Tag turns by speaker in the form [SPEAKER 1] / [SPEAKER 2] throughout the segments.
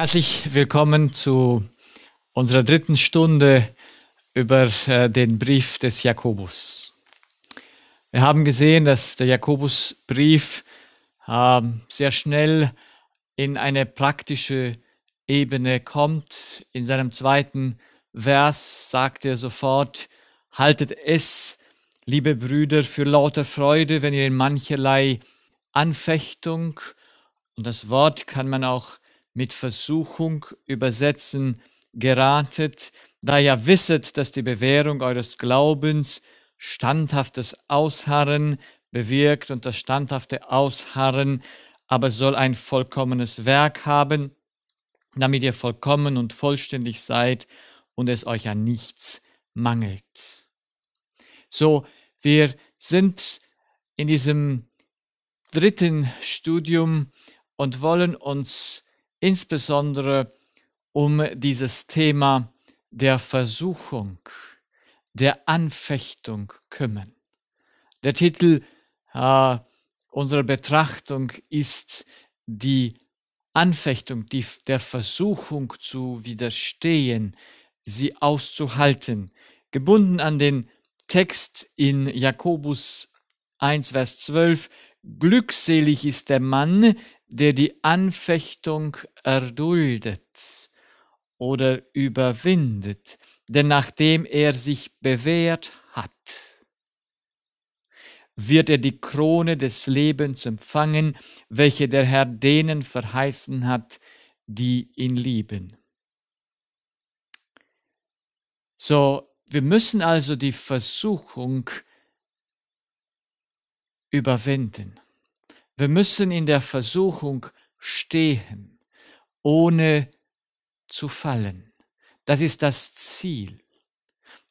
[SPEAKER 1] Herzlich willkommen zu unserer dritten Stunde über äh, den Brief des Jakobus. Wir haben gesehen, dass der Jakobusbrief ähm, sehr schnell in eine praktische Ebene kommt. In seinem zweiten Vers sagt er sofort, haltet es, liebe Brüder, für lauter Freude, wenn ihr in mancherlei Anfechtung, und das Wort kann man auch mit Versuchung übersetzen geratet, da ihr wisset, dass die Bewährung eures Glaubens standhaftes Ausharren bewirkt und das standhafte Ausharren aber soll ein vollkommenes Werk haben, damit ihr vollkommen und vollständig seid und es euch an nichts mangelt. So, wir sind in diesem dritten Studium und wollen uns insbesondere um dieses Thema der Versuchung, der Anfechtung kümmern. Der Titel äh, unserer Betrachtung ist die Anfechtung, die, der Versuchung zu widerstehen, sie auszuhalten. Gebunden an den Text in Jakobus 1, Vers 12, Glückselig ist der Mann, der die Anfechtung erduldet oder überwindet, denn nachdem er sich bewährt hat, wird er die Krone des Lebens empfangen, welche der Herr denen verheißen hat, die ihn lieben. So, wir müssen also die Versuchung überwinden. Wir müssen in der Versuchung stehen, ohne zu fallen. Das ist das Ziel.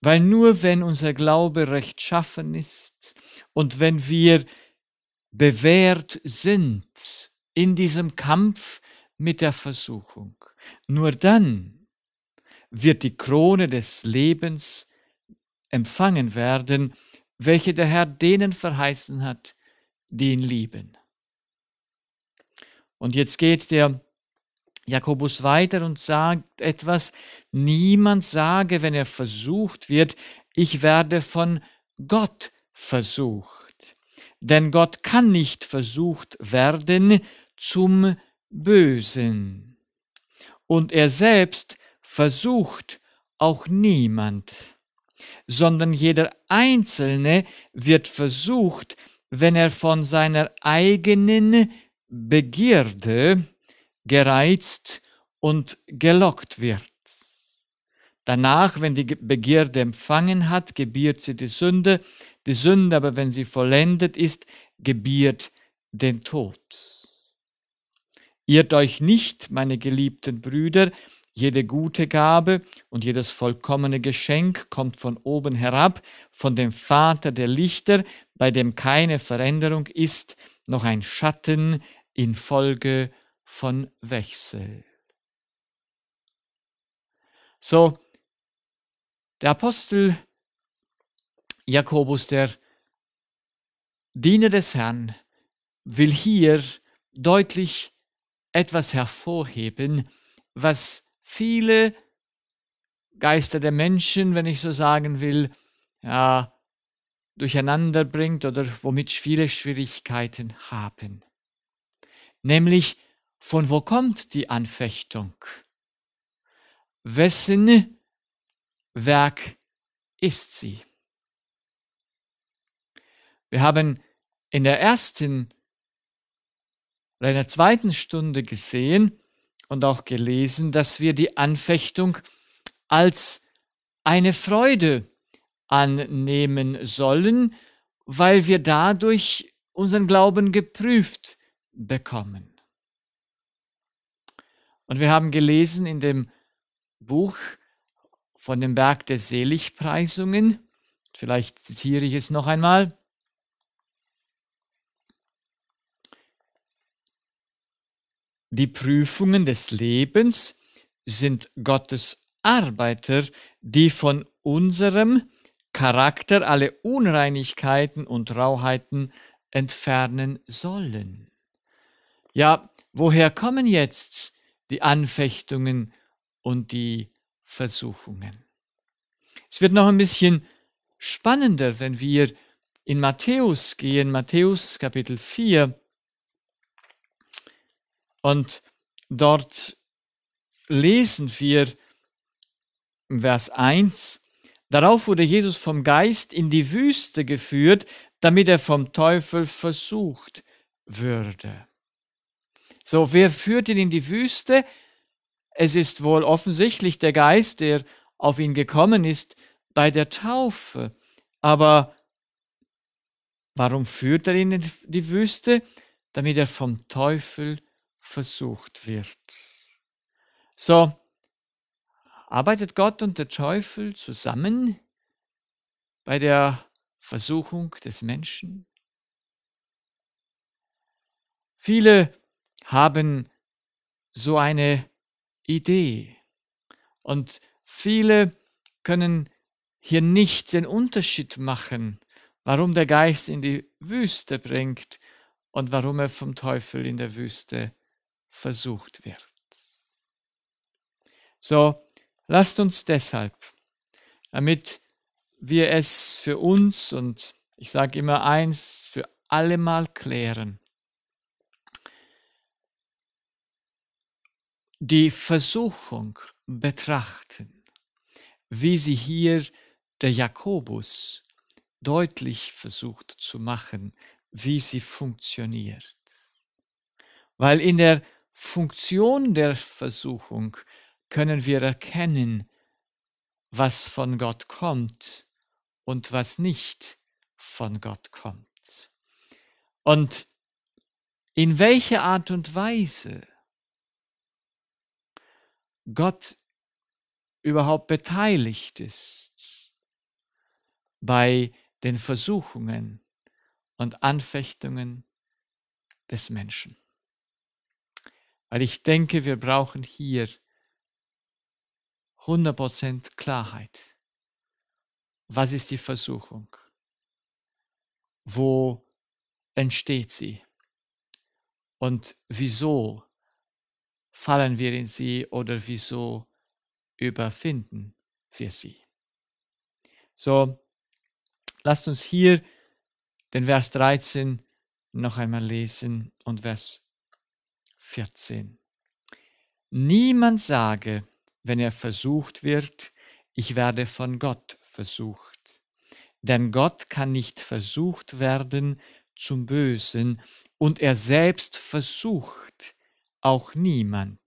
[SPEAKER 1] Weil nur wenn unser Glaube rechtschaffen ist und wenn wir bewährt sind in diesem Kampf mit der Versuchung, nur dann wird die Krone des Lebens empfangen werden, welche der Herr denen verheißen hat, die ihn lieben. Und jetzt geht der Jakobus weiter und sagt etwas, niemand sage, wenn er versucht wird, ich werde von Gott versucht. Denn Gott kann nicht versucht werden zum Bösen. Und er selbst versucht auch niemand, sondern jeder Einzelne wird versucht, wenn er von seiner eigenen Begierde gereizt und gelockt wird. Danach, wenn die Begierde empfangen hat, gebiert sie die Sünde. Die Sünde aber, wenn sie vollendet ist, gebiert den Tod. Irrt euch nicht, meine geliebten Brüder, jede gute Gabe und jedes vollkommene Geschenk kommt von oben herab, von dem Vater der Lichter, bei dem keine Veränderung ist, noch ein Schatten infolge von Wechsel. So, der Apostel Jakobus, der Diener des Herrn, will hier deutlich etwas hervorheben, was viele Geister der Menschen, wenn ich so sagen will, ja, durcheinander bringt oder womit viele Schwierigkeiten haben nämlich von wo kommt die Anfechtung? Wessen Werk ist sie? Wir haben in der ersten oder in der zweiten Stunde gesehen und auch gelesen, dass wir die Anfechtung als eine Freude annehmen sollen, weil wir dadurch unseren Glauben geprüft haben bekommen. Und wir haben gelesen in dem Buch von dem Berg der Seligpreisungen, vielleicht zitiere ich es noch einmal, die Prüfungen des Lebens sind Gottes Arbeiter, die von unserem Charakter alle Unreinigkeiten und Rauheiten entfernen sollen. Ja, woher kommen jetzt die Anfechtungen und die Versuchungen? Es wird noch ein bisschen spannender, wenn wir in Matthäus gehen, Matthäus Kapitel 4, und dort lesen wir Vers 1, darauf wurde Jesus vom Geist in die Wüste geführt, damit er vom Teufel versucht würde. So, wer führt ihn in die Wüste? Es ist wohl offensichtlich der Geist, der auf ihn gekommen ist bei der Taufe. Aber warum führt er ihn in die Wüste? Damit er vom Teufel versucht wird. So, arbeitet Gott und der Teufel zusammen bei der Versuchung des Menschen? Viele haben so eine Idee. Und viele können hier nicht den Unterschied machen, warum der Geist in die Wüste bringt und warum er vom Teufel in der Wüste versucht wird. So, lasst uns deshalb, damit wir es für uns und ich sage immer eins, für allemal klären, die Versuchung betrachten, wie sie hier der Jakobus deutlich versucht zu machen, wie sie funktioniert. Weil in der Funktion der Versuchung können wir erkennen, was von Gott kommt und was nicht von Gott kommt. Und in welcher Art und Weise Gott überhaupt beteiligt ist bei den Versuchungen und Anfechtungen des Menschen. Weil ich denke, wir brauchen hier 100% Klarheit. Was ist die Versuchung? Wo entsteht sie? Und wieso fallen wir in sie oder wieso überfinden wir sie? So, lasst uns hier den Vers 13 noch einmal lesen und Vers 14. Niemand sage, wenn er versucht wird, ich werde von Gott versucht. Denn Gott kann nicht versucht werden zum Bösen und er selbst versucht auch niemand,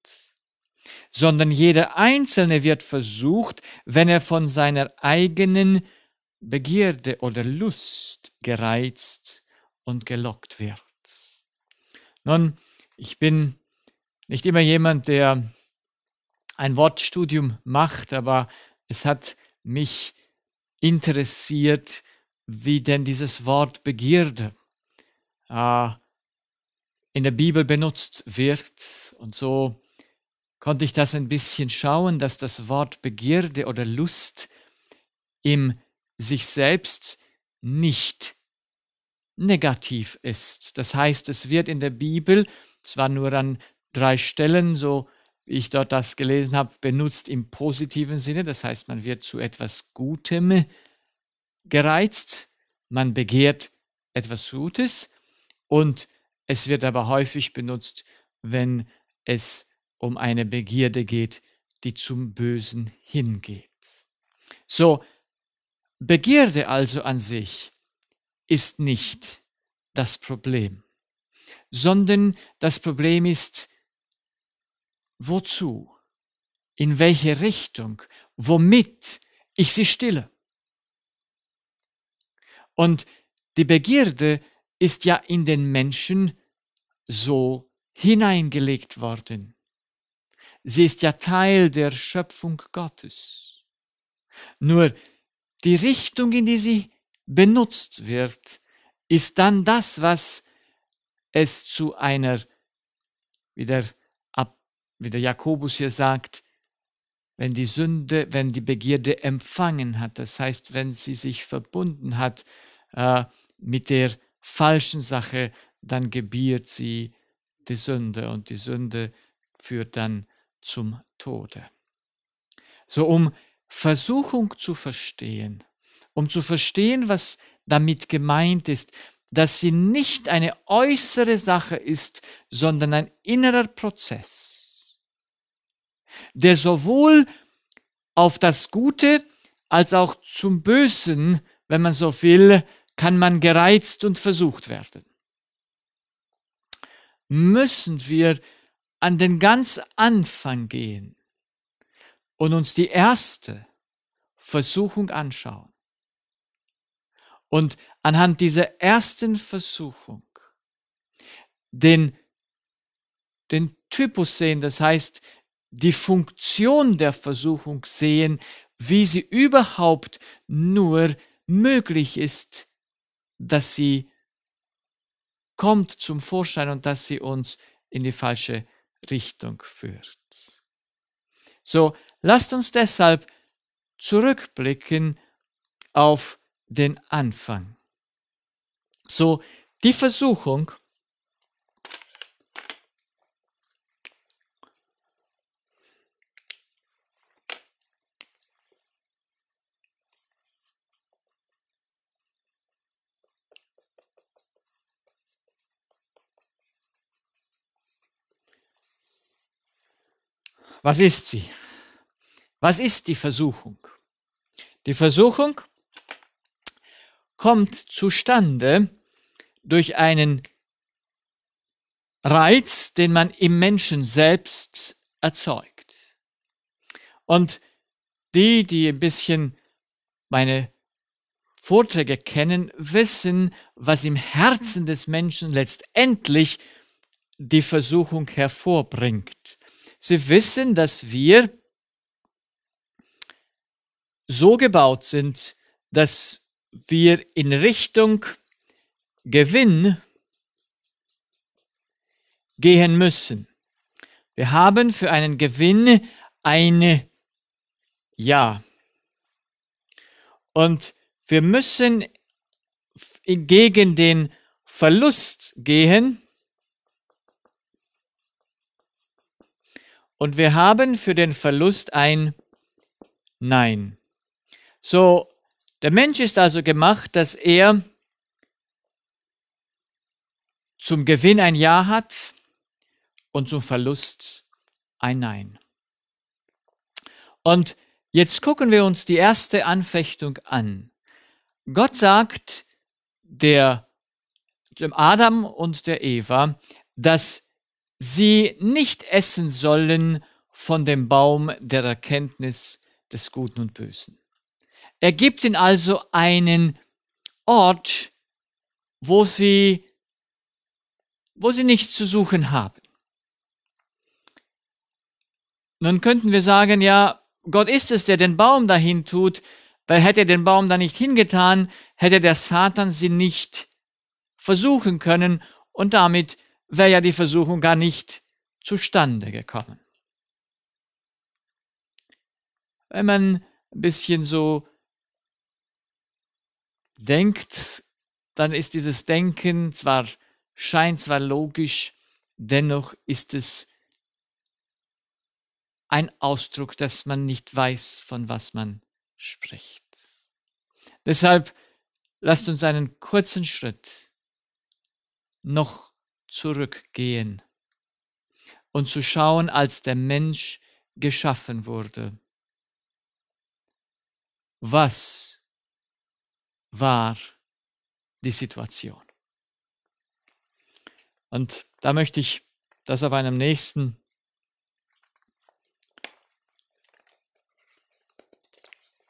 [SPEAKER 1] sondern jeder Einzelne wird versucht, wenn er von seiner eigenen Begierde oder Lust gereizt und gelockt wird. Nun, ich bin nicht immer jemand, der ein Wortstudium macht, aber es hat mich interessiert, wie denn dieses Wort Begierde äh, in der Bibel benutzt wird. Und so konnte ich das ein bisschen schauen, dass das Wort Begierde oder Lust im sich selbst nicht negativ ist. Das heißt, es wird in der Bibel, zwar nur an drei Stellen, so wie ich dort das gelesen habe, benutzt im positiven Sinne. Das heißt, man wird zu etwas Gutem gereizt, man begehrt etwas Gutes und es wird aber häufig benutzt, wenn es um eine Begierde geht, die zum Bösen hingeht. So, Begierde also an sich ist nicht das Problem, sondern das Problem ist, wozu, in welche Richtung, womit ich sie stille. Und die Begierde ist ja in den Menschen so hineingelegt worden. Sie ist ja Teil der Schöpfung Gottes. Nur die Richtung, in die sie benutzt wird, ist dann das, was es zu einer, wie der, wie der Jakobus hier sagt, wenn die Sünde, wenn die Begierde empfangen hat, das heißt, wenn sie sich verbunden hat äh, mit der falschen Sache, dann gebiert sie die Sünde und die Sünde führt dann zum Tode. So um Versuchung zu verstehen, um zu verstehen, was damit gemeint ist, dass sie nicht eine äußere Sache ist, sondern ein innerer Prozess, der sowohl auf das Gute als auch zum Bösen, wenn man so will, kann man gereizt und versucht werden müssen wir an den ganz Anfang gehen und uns die erste Versuchung anschauen. Und anhand dieser ersten Versuchung den, den Typus sehen, das heißt die Funktion der Versuchung sehen, wie sie überhaupt nur möglich ist, dass sie kommt zum Vorschein und dass sie uns in die falsche Richtung führt. So, lasst uns deshalb zurückblicken auf den Anfang. So, die Versuchung Was ist sie? Was ist die Versuchung? Die Versuchung kommt zustande durch einen Reiz, den man im Menschen selbst erzeugt. Und die, die ein bisschen meine Vorträge kennen, wissen, was im Herzen des Menschen letztendlich die Versuchung hervorbringt. Sie wissen, dass wir so gebaut sind, dass wir in Richtung Gewinn gehen müssen. Wir haben für einen Gewinn eine Ja. Und wir müssen gegen den Verlust gehen, Und wir haben für den Verlust ein Nein. So, der Mensch ist also gemacht, dass er zum Gewinn ein Ja hat und zum Verlust ein Nein. Und jetzt gucken wir uns die erste Anfechtung an. Gott sagt der dem Adam und der Eva, dass sie nicht essen sollen von dem Baum der Erkenntnis des Guten und Bösen. Er gibt ihnen also einen Ort, wo sie, wo sie nichts zu suchen haben. Nun könnten wir sagen, ja, Gott ist es, der den Baum dahin tut, weil hätte er den Baum da nicht hingetan, hätte der Satan sie nicht versuchen können und damit wäre ja die Versuchung gar nicht zustande gekommen. Wenn man ein bisschen so denkt, dann ist dieses Denken zwar scheint zwar logisch, dennoch ist es ein Ausdruck, dass man nicht weiß, von was man spricht. Deshalb lasst uns einen kurzen Schritt noch zurückgehen und zu schauen, als der Mensch geschaffen wurde. Was war die Situation? Und da möchte ich das auf einem nächsten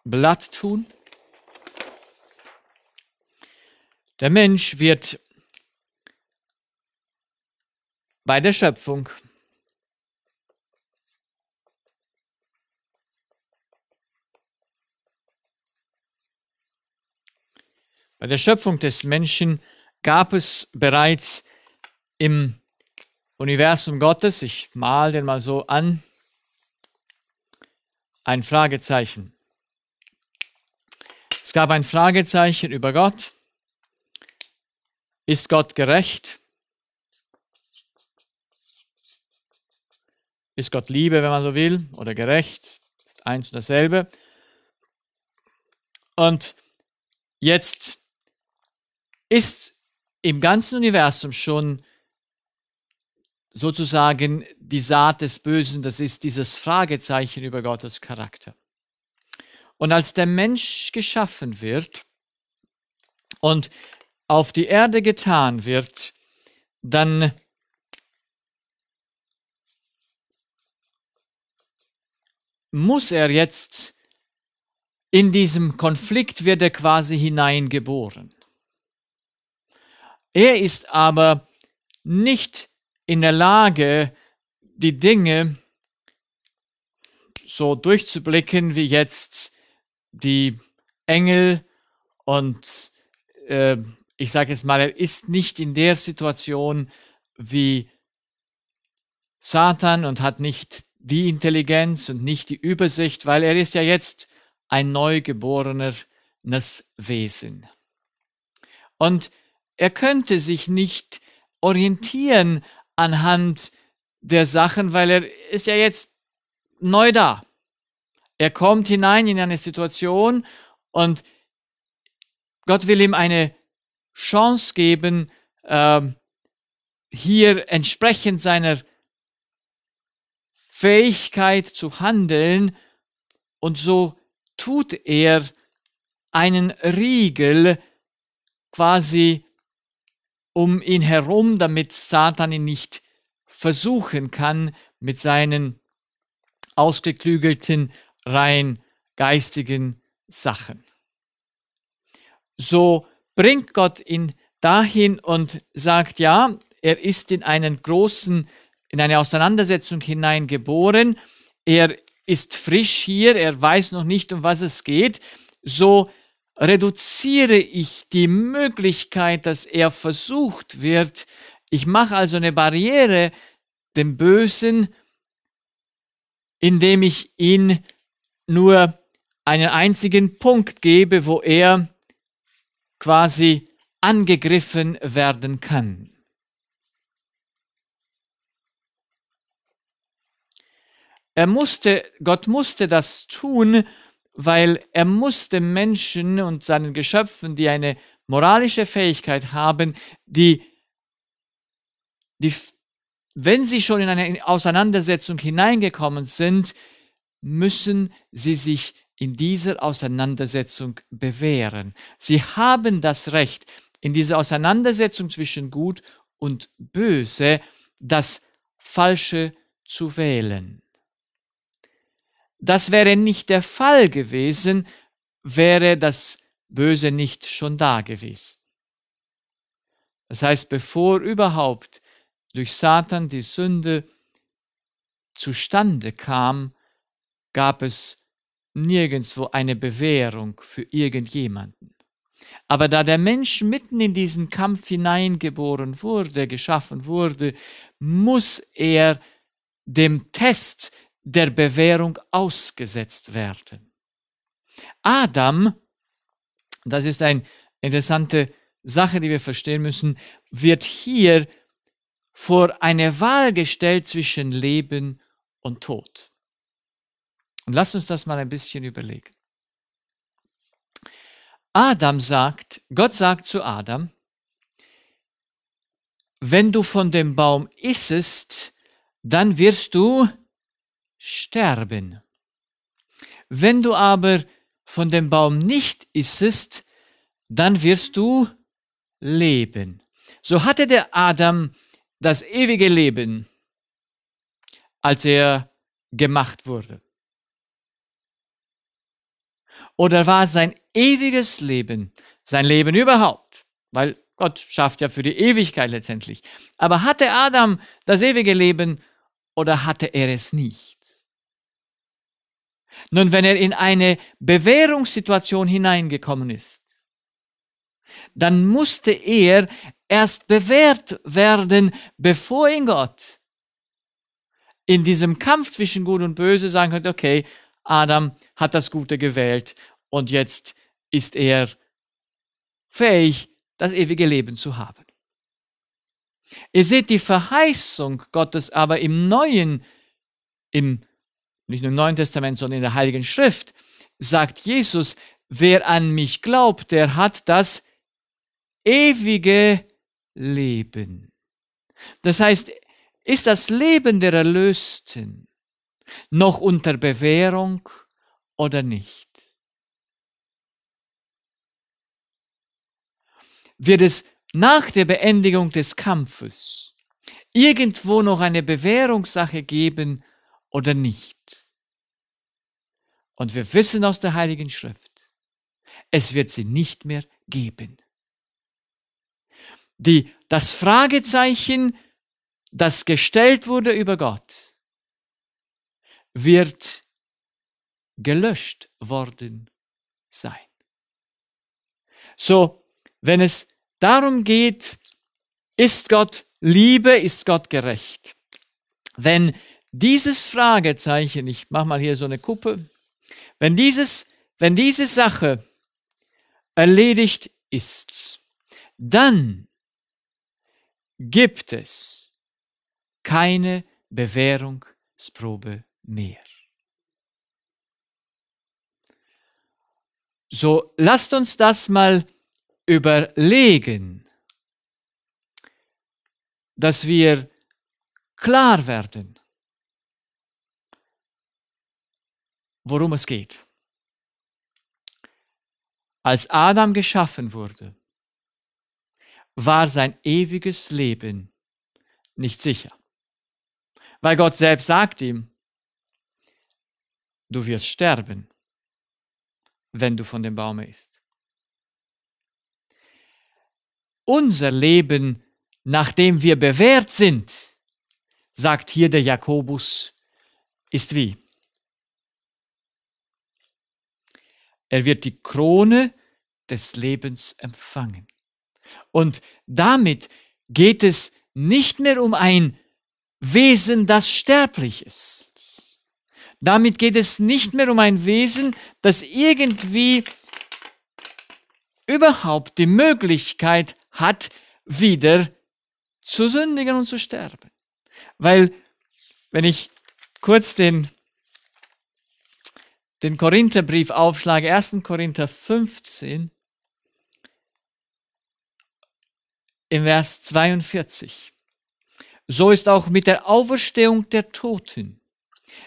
[SPEAKER 1] Blatt tun. Der Mensch wird bei der Schöpfung. Bei der Schöpfung des Menschen gab es bereits im Universum Gottes, ich mal den mal so an, ein Fragezeichen. Es gab ein Fragezeichen über Gott. Ist Gott gerecht? ist Gott Liebe, wenn man so will, oder gerecht, ist eins und dasselbe. Und jetzt ist im ganzen Universum schon sozusagen die Saat des Bösen, das ist dieses Fragezeichen über Gottes Charakter. Und als der Mensch geschaffen wird und auf die Erde getan wird, dann muss er jetzt in diesem Konflikt wird er quasi hineingeboren. Er ist aber nicht in der Lage, die Dinge so durchzublicken, wie jetzt die Engel und äh, ich sage jetzt mal, er ist nicht in der Situation wie Satan und hat nicht die Intelligenz und nicht die Übersicht, weil er ist ja jetzt ein neugeborenes Wesen. Und er könnte sich nicht orientieren anhand der Sachen, weil er ist ja jetzt neu da. Er kommt hinein in eine Situation und Gott will ihm eine Chance geben, äh, hier entsprechend seiner Fähigkeit zu handeln, und so tut er einen Riegel quasi um ihn herum, damit Satan ihn nicht versuchen kann mit seinen ausgeklügelten, rein geistigen Sachen. So bringt Gott ihn dahin und sagt, ja, er ist in einen großen in eine Auseinandersetzung hineingeboren. Er ist frisch hier, er weiß noch nicht, um was es geht. So reduziere ich die Möglichkeit, dass er versucht wird. Ich mache also eine Barriere dem Bösen, indem ich ihn nur einen einzigen Punkt gebe, wo er quasi angegriffen werden kann. Er musste, Gott musste das tun, weil er musste Menschen und seinen Geschöpfen, die eine moralische Fähigkeit haben, die, die wenn sie schon in eine Auseinandersetzung hineingekommen sind, müssen sie sich in dieser Auseinandersetzung bewähren. Sie haben das Recht, in dieser Auseinandersetzung zwischen Gut und Böse das Falsche zu wählen. Das wäre nicht der Fall gewesen, wäre das Böse nicht schon da gewesen. Das heißt, bevor überhaupt durch Satan die Sünde zustande kam, gab es nirgendwo eine Bewährung für irgendjemanden. Aber da der Mensch mitten in diesen Kampf hineingeboren wurde, geschaffen wurde, muss er dem Test der Bewährung ausgesetzt werden. Adam, das ist eine interessante Sache, die wir verstehen müssen, wird hier vor eine Wahl gestellt zwischen Leben und Tod. Und lasst uns das mal ein bisschen überlegen. Adam sagt, Gott sagt zu Adam, wenn du von dem Baum issest, dann wirst du sterben. Wenn du aber von dem Baum nicht issest, dann wirst du leben. So hatte der Adam das ewige Leben, als er gemacht wurde. Oder war sein ewiges Leben, sein Leben überhaupt, weil Gott schafft ja für die Ewigkeit letztendlich. Aber hatte Adam das ewige Leben oder hatte er es nicht? Nun, wenn er in eine Bewährungssituation hineingekommen ist, dann musste er erst bewährt werden, bevor ihn Gott in diesem Kampf zwischen Gut und Böse sagen könnte, okay, Adam hat das Gute gewählt und jetzt ist er fähig, das ewige Leben zu haben. Ihr seht die Verheißung Gottes aber im neuen, im nicht nur im Neuen Testament, sondern in der Heiligen Schrift, sagt Jesus, wer an mich glaubt, der hat das ewige Leben. Das heißt, ist das Leben der Erlösten noch unter Bewährung oder nicht? Wird es nach der Beendigung des Kampfes irgendwo noch eine Bewährungssache geben oder nicht. Und wir wissen aus der Heiligen Schrift, es wird sie nicht mehr geben. Die, das Fragezeichen, das gestellt wurde über Gott, wird gelöscht worden sein. So, wenn es darum geht, ist Gott Liebe, ist Gott gerecht. Wenn dieses Fragezeichen, ich mache mal hier so eine Kuppe, wenn, dieses, wenn diese Sache erledigt ist, dann gibt es keine Bewährungsprobe mehr. So lasst uns das mal überlegen, dass wir klar werden, worum es geht. Als Adam geschaffen wurde, war sein ewiges Leben nicht sicher, weil Gott selbst sagt ihm, du wirst sterben, wenn du von dem Baum isst. Unser Leben, nachdem wir bewährt sind, sagt hier der Jakobus, ist wie Er wird die Krone des Lebens empfangen. Und damit geht es nicht mehr um ein Wesen, das sterblich ist. Damit geht es nicht mehr um ein Wesen, das irgendwie überhaupt die Möglichkeit hat, wieder zu sündigen und zu sterben. Weil, wenn ich kurz den den Korintherbrief aufschlage, 1. Korinther 15, im Vers 42. So ist auch mit der Auferstehung der Toten.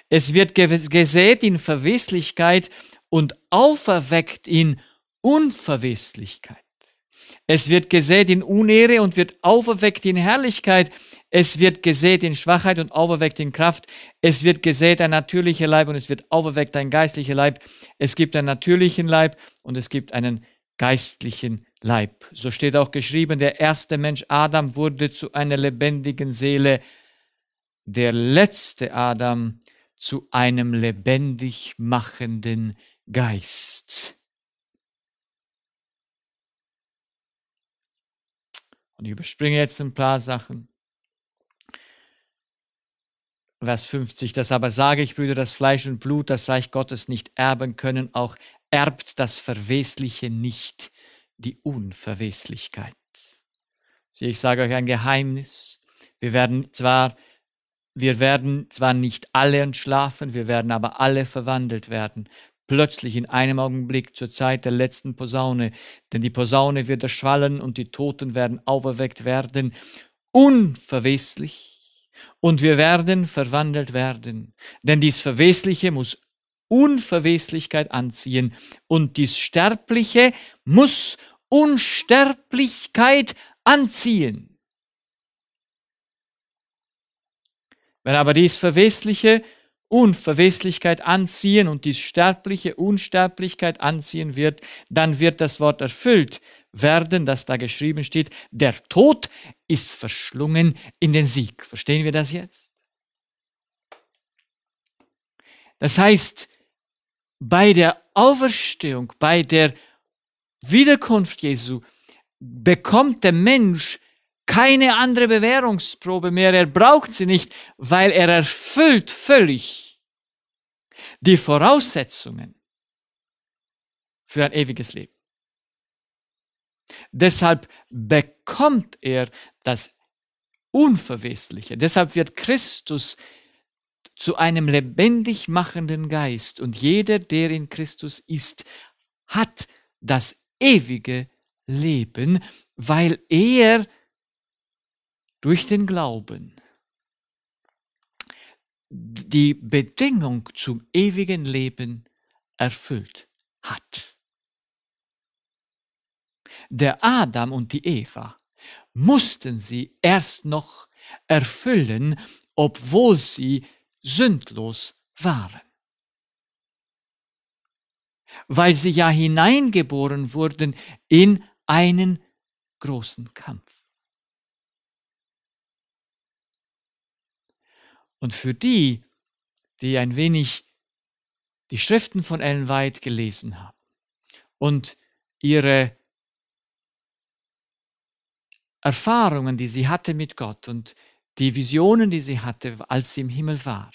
[SPEAKER 1] Es wird gesät in Verweslichkeit und auferweckt in Unverweslichkeit. Es wird gesät in Unehre und wird auferweckt in Herrlichkeit. Es wird gesät in Schwachheit und auferweckt in Kraft. Es wird gesät ein natürlicher Leib und es wird auferweckt ein geistlicher Leib. Es gibt einen natürlichen Leib und es gibt einen geistlichen Leib. So steht auch geschrieben, der erste Mensch Adam wurde zu einer lebendigen Seele, der letzte Adam zu einem lebendig machenden Geist. Und ich überspringe jetzt ein paar Sachen. Vers 50. Das aber sage ich, Brüder, das Fleisch und Blut, das Reich Gottes nicht erben können, auch erbt das Verwesliche nicht die Unverweslichkeit. Sieh, ich sage euch ein Geheimnis. Wir werden zwar, wir werden zwar nicht alle entschlafen, wir werden aber alle verwandelt werden. Plötzlich in einem Augenblick zur Zeit der letzten Posaune, denn die Posaune wird erschallen und die Toten werden auferweckt werden, unverweslich und wir werden verwandelt werden. Denn dies Verwesliche muss Unverweslichkeit anziehen und dies Sterbliche muss Unsterblichkeit anziehen. Wenn aber dies Verwesliche Unverweslichkeit anziehen und dies Sterbliche Unsterblichkeit anziehen wird, dann wird das Wort erfüllt, werden, dass da geschrieben steht, der Tod ist verschlungen in den Sieg. Verstehen wir das jetzt? Das heißt, bei der Auferstehung, bei der Wiederkunft Jesu bekommt der Mensch keine andere Bewährungsprobe mehr. Er braucht sie nicht, weil er erfüllt völlig die Voraussetzungen für ein ewiges Leben. Deshalb bekommt er das Unverwesliche. Deshalb wird Christus zu einem lebendig machenden Geist und jeder, der in Christus ist, hat das ewige Leben, weil er durch den Glauben die Bedingung zum ewigen Leben erfüllt hat der Adam und die Eva mussten sie erst noch erfüllen, obwohl sie sündlos waren. Weil sie ja hineingeboren wurden in einen großen Kampf. Und für die, die ein wenig die Schriften von Ellen White gelesen haben und ihre Erfahrungen, die sie hatte mit Gott und die Visionen, die sie hatte, als sie im Himmel war.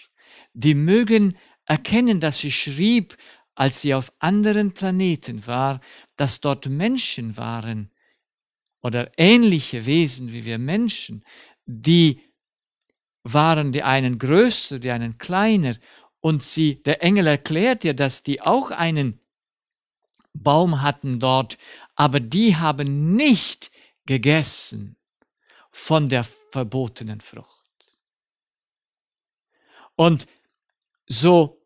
[SPEAKER 1] Die mögen erkennen, dass sie schrieb, als sie auf anderen Planeten war, dass dort Menschen waren oder ähnliche Wesen wie wir Menschen, die waren die einen größer, die einen kleiner. Und sie, der Engel erklärt ihr, dass die auch einen Baum hatten dort, aber die haben nicht gegessen von der verbotenen Frucht. Und so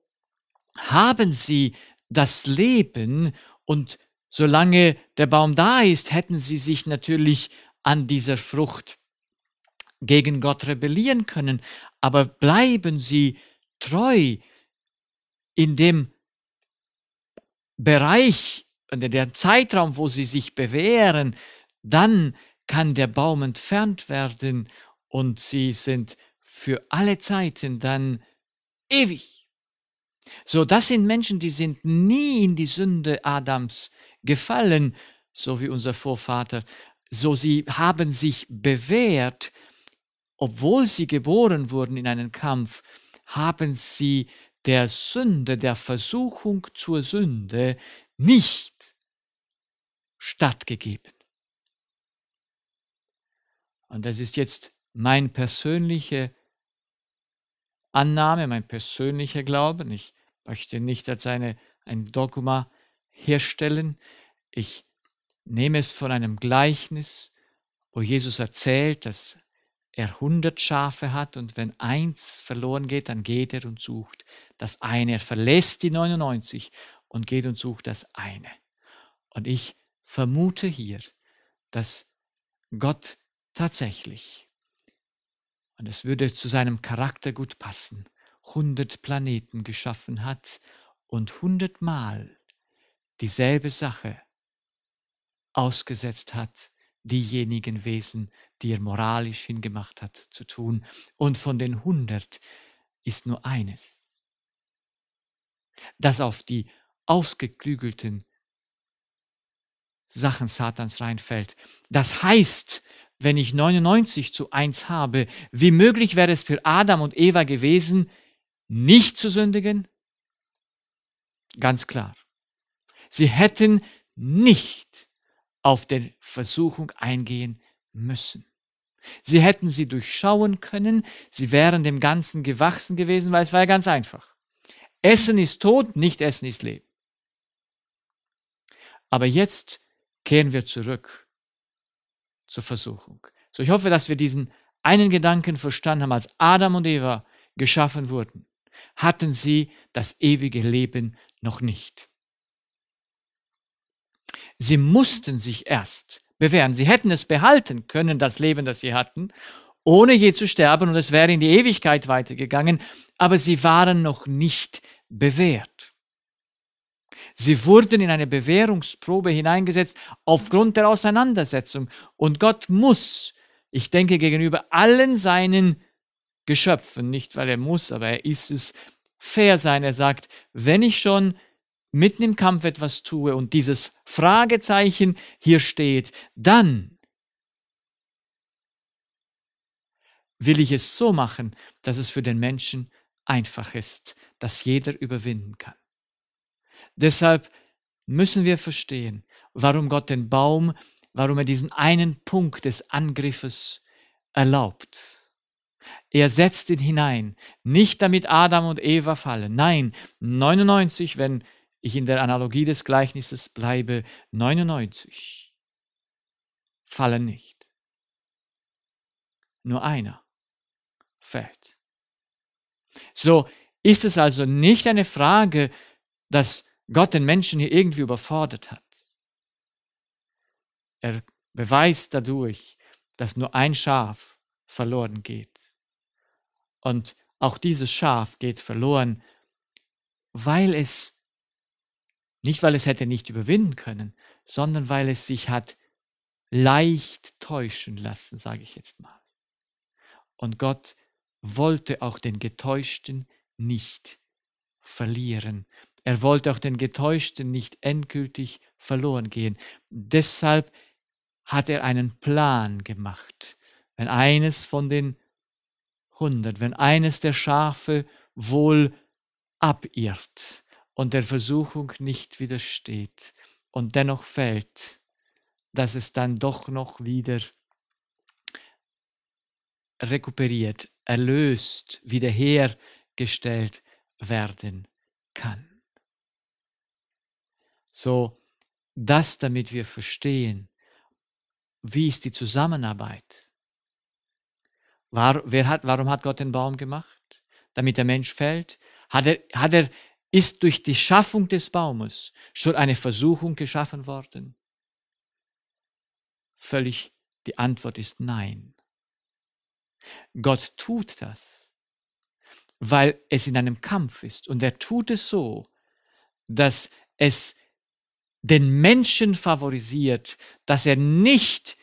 [SPEAKER 1] haben sie das Leben und solange der Baum da ist, hätten sie sich natürlich an dieser Frucht gegen Gott rebellieren können, aber bleiben sie treu in dem Bereich, in dem Zeitraum, wo sie sich bewähren, dann kann der Baum entfernt werden und sie sind für alle Zeiten dann ewig. So, das sind Menschen, die sind nie in die Sünde Adams gefallen, so wie unser Vorvater. So, sie haben sich bewährt, obwohl sie geboren wurden in einen Kampf, haben sie der Sünde, der Versuchung zur Sünde nicht stattgegeben. Und das ist jetzt meine persönliche Annahme, mein persönlicher Glauben. Ich möchte nicht als eine, ein Dogma herstellen. Ich nehme es von einem Gleichnis, wo Jesus erzählt, dass er hundert Schafe hat und wenn eins verloren geht, dann geht er und sucht das eine. Er verlässt die 99 und geht und sucht das eine. Und ich vermute hier, dass Gott tatsächlich. Und es würde zu seinem Charakter gut passen. Hundert Planeten geschaffen hat und hundertmal dieselbe Sache ausgesetzt hat, diejenigen Wesen, die er moralisch hingemacht hat, zu tun. Und von den hundert ist nur eines, das auf die ausgeklügelten Sachen Satans reinfällt. Das heißt, wenn ich 99 zu 1 habe, wie möglich wäre es für Adam und Eva gewesen, nicht zu sündigen? Ganz klar. Sie hätten nicht auf die Versuchung eingehen müssen. Sie hätten sie durchschauen können, sie wären dem Ganzen gewachsen gewesen, weil es war ja ganz einfach. Essen ist Tod, nicht Essen ist Leben. Aber jetzt kehren wir zurück zur Versuchung. So, ich hoffe, dass wir diesen einen Gedanken verstanden haben, als Adam und Eva geschaffen wurden, hatten sie das ewige Leben noch nicht. Sie mussten sich erst bewähren. Sie hätten es behalten können, das Leben, das sie hatten, ohne je zu sterben und es wäre in die Ewigkeit weitergegangen, aber sie waren noch nicht bewährt. Sie wurden in eine Bewährungsprobe hineingesetzt aufgrund der Auseinandersetzung. Und Gott muss, ich denke, gegenüber allen seinen Geschöpfen, nicht weil er muss, aber er ist es, fair sein. Er sagt, wenn ich schon mitten im Kampf etwas tue und dieses Fragezeichen hier steht, dann will ich es so machen, dass es für den Menschen einfach ist, dass jeder überwinden kann. Deshalb müssen wir verstehen, warum Gott den Baum, warum er diesen einen Punkt des Angriffes erlaubt. Er setzt ihn hinein, nicht damit Adam und Eva fallen. Nein, 99, wenn ich in der Analogie des Gleichnisses bleibe, 99 fallen nicht. Nur einer fällt. So ist es also nicht eine Frage, dass Gott den Menschen hier irgendwie überfordert hat. Er beweist dadurch, dass nur ein Schaf verloren geht. Und auch dieses Schaf geht verloren, weil es, nicht weil es hätte nicht überwinden können, sondern weil es sich hat leicht täuschen lassen, sage ich jetzt mal. Und Gott wollte auch den Getäuschten nicht verlieren. Er wollte auch den Getäuschten nicht endgültig verloren gehen. Deshalb hat er einen Plan gemacht. Wenn eines von den hundert, wenn eines der Schafe wohl abirrt und der Versuchung nicht widersteht und dennoch fällt, dass es dann doch noch wieder rekuperiert, erlöst, wiederhergestellt werden kann. So, das, damit wir verstehen, wie ist die Zusammenarbeit? War, wer hat, warum hat Gott den Baum gemacht? Damit der Mensch fällt? Hat er, hat er, ist durch die Schaffung des Baumes schon eine Versuchung geschaffen worden? Völlig die Antwort ist nein. Gott tut das, weil es in einem Kampf ist und er tut es so, dass es den Menschen favorisiert, dass er nicht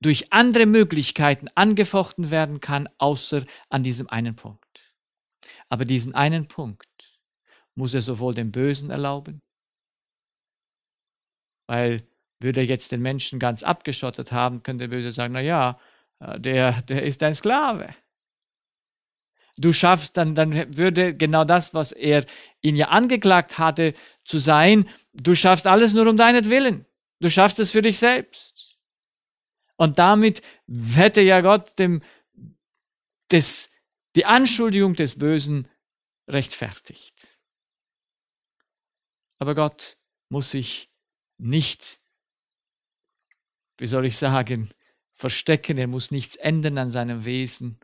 [SPEAKER 1] durch andere Möglichkeiten angefochten werden kann, außer an diesem einen Punkt. Aber diesen einen Punkt muss er sowohl dem Bösen erlauben, weil würde er jetzt den Menschen ganz abgeschottet haben, könnte der Böse sagen, na ja, äh, der, der ist dein Sklave. Du schaffst, dann, dann würde genau das, was er ihn ja angeklagt hatte, zu sein, du schaffst alles nur um deinetwillen. Du schaffst es für dich selbst. Und damit hätte ja Gott dem, des, die Anschuldigung des Bösen rechtfertigt. Aber Gott muss sich nicht, wie soll ich sagen, verstecken, er muss nichts ändern an seinem Wesen.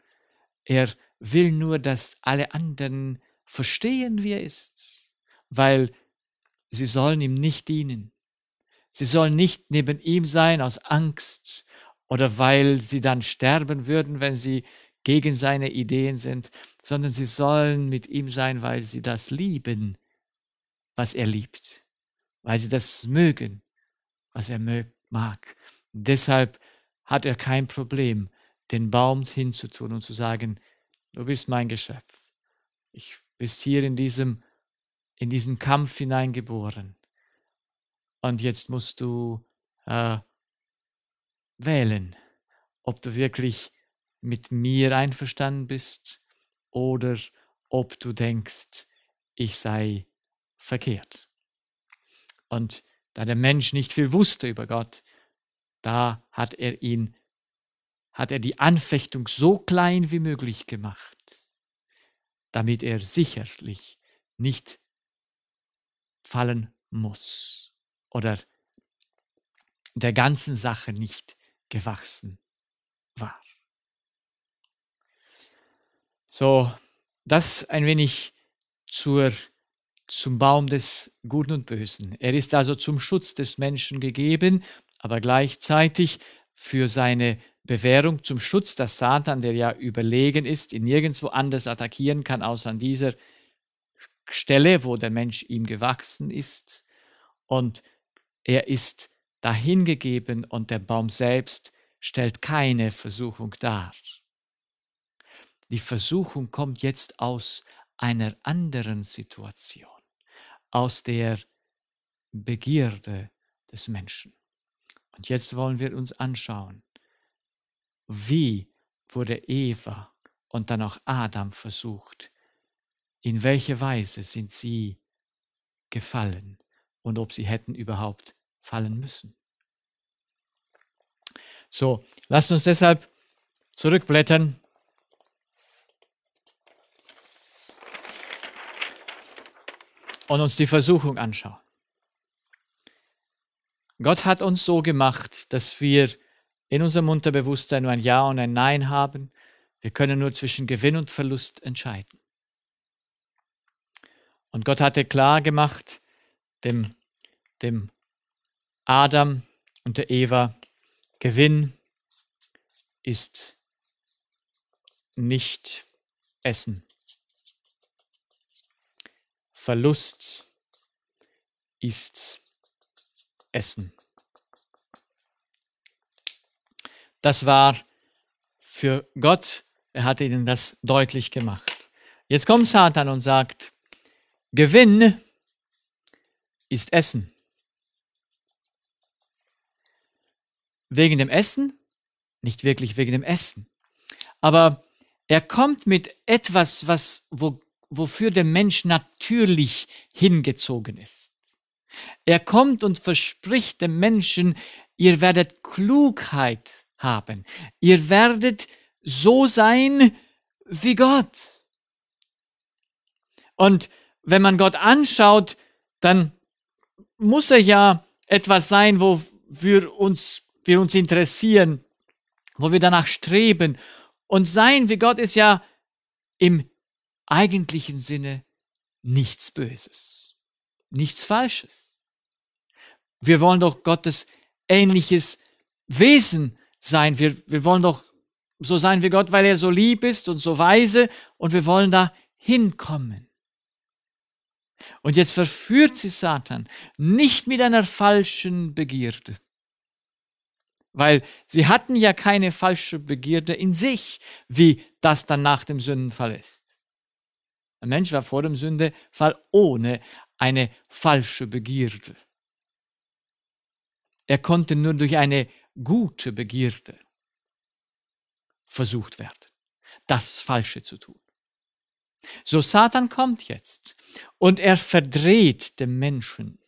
[SPEAKER 1] Er will nur, dass alle anderen verstehen, wie er ist, weil Sie sollen ihm nicht dienen. Sie sollen nicht neben ihm sein aus Angst oder weil sie dann sterben würden, wenn sie gegen seine Ideen sind, sondern sie sollen mit ihm sein, weil sie das lieben, was er liebt, weil sie das mögen, was er mag. Deshalb hat er kein Problem, den Baum hinzutun und zu sagen, du bist mein Geschöpf. Ich bist hier in diesem in diesen Kampf hineingeboren. Und jetzt musst du äh, wählen, ob du wirklich mit mir einverstanden bist oder ob du denkst, ich sei verkehrt. Und da der Mensch nicht viel wusste über Gott, da hat er ihn, hat er die Anfechtung so klein wie möglich gemacht, damit er sicherlich nicht fallen muss oder der ganzen Sache nicht gewachsen war. So, das ein wenig zur, zum Baum des Guten und Bösen. Er ist also zum Schutz des Menschen gegeben, aber gleichzeitig für seine Bewährung zum Schutz, dass Satan, der ja überlegen ist, ihn nirgendwo anders attackieren kann, außer an dieser Stelle, wo der Mensch ihm gewachsen ist und er ist dahingegeben und der Baum selbst stellt keine Versuchung dar. Die Versuchung kommt jetzt aus einer anderen Situation, aus der Begierde des Menschen. Und jetzt wollen wir uns anschauen, wie wurde Eva und dann auch Adam versucht in welche Weise sind sie gefallen und ob sie hätten überhaupt fallen müssen. So, lasst uns deshalb zurückblättern. Und uns die Versuchung anschauen. Gott hat uns so gemacht, dass wir in unserem Unterbewusstsein nur ein Ja und ein Nein haben. Wir können nur zwischen Gewinn und Verlust entscheiden. Und Gott hatte klar gemacht, dem, dem Adam und der Eva, Gewinn ist nicht Essen. Verlust ist Essen. Das war für Gott, er hat ihnen das deutlich gemacht. Jetzt kommt Satan und sagt, Gewinn ist Essen. Wegen dem Essen? Nicht wirklich wegen dem Essen. Aber er kommt mit etwas, was, wo, wofür der Mensch natürlich hingezogen ist. Er kommt und verspricht dem Menschen, ihr werdet Klugheit haben. Ihr werdet so sein wie Gott. Und wenn man Gott anschaut, dann muss er ja etwas sein, wo wir uns, wir uns interessieren, wo wir danach streben. Und sein wie Gott ist ja im eigentlichen Sinne nichts Böses, nichts Falsches. Wir wollen doch Gottes ähnliches Wesen sein. Wir, wir wollen doch so sein wie Gott, weil er so lieb ist und so weise und wir wollen da hinkommen. Und jetzt verführt sie Satan nicht mit einer falschen Begierde. Weil sie hatten ja keine falsche Begierde in sich, wie das dann nach dem Sündenfall ist. Ein Mensch war vor dem Sündenfall ohne eine falsche Begierde. Er konnte nur durch eine gute Begierde versucht werden, das Falsche zu tun. So Satan kommt jetzt und er verdreht den Menschen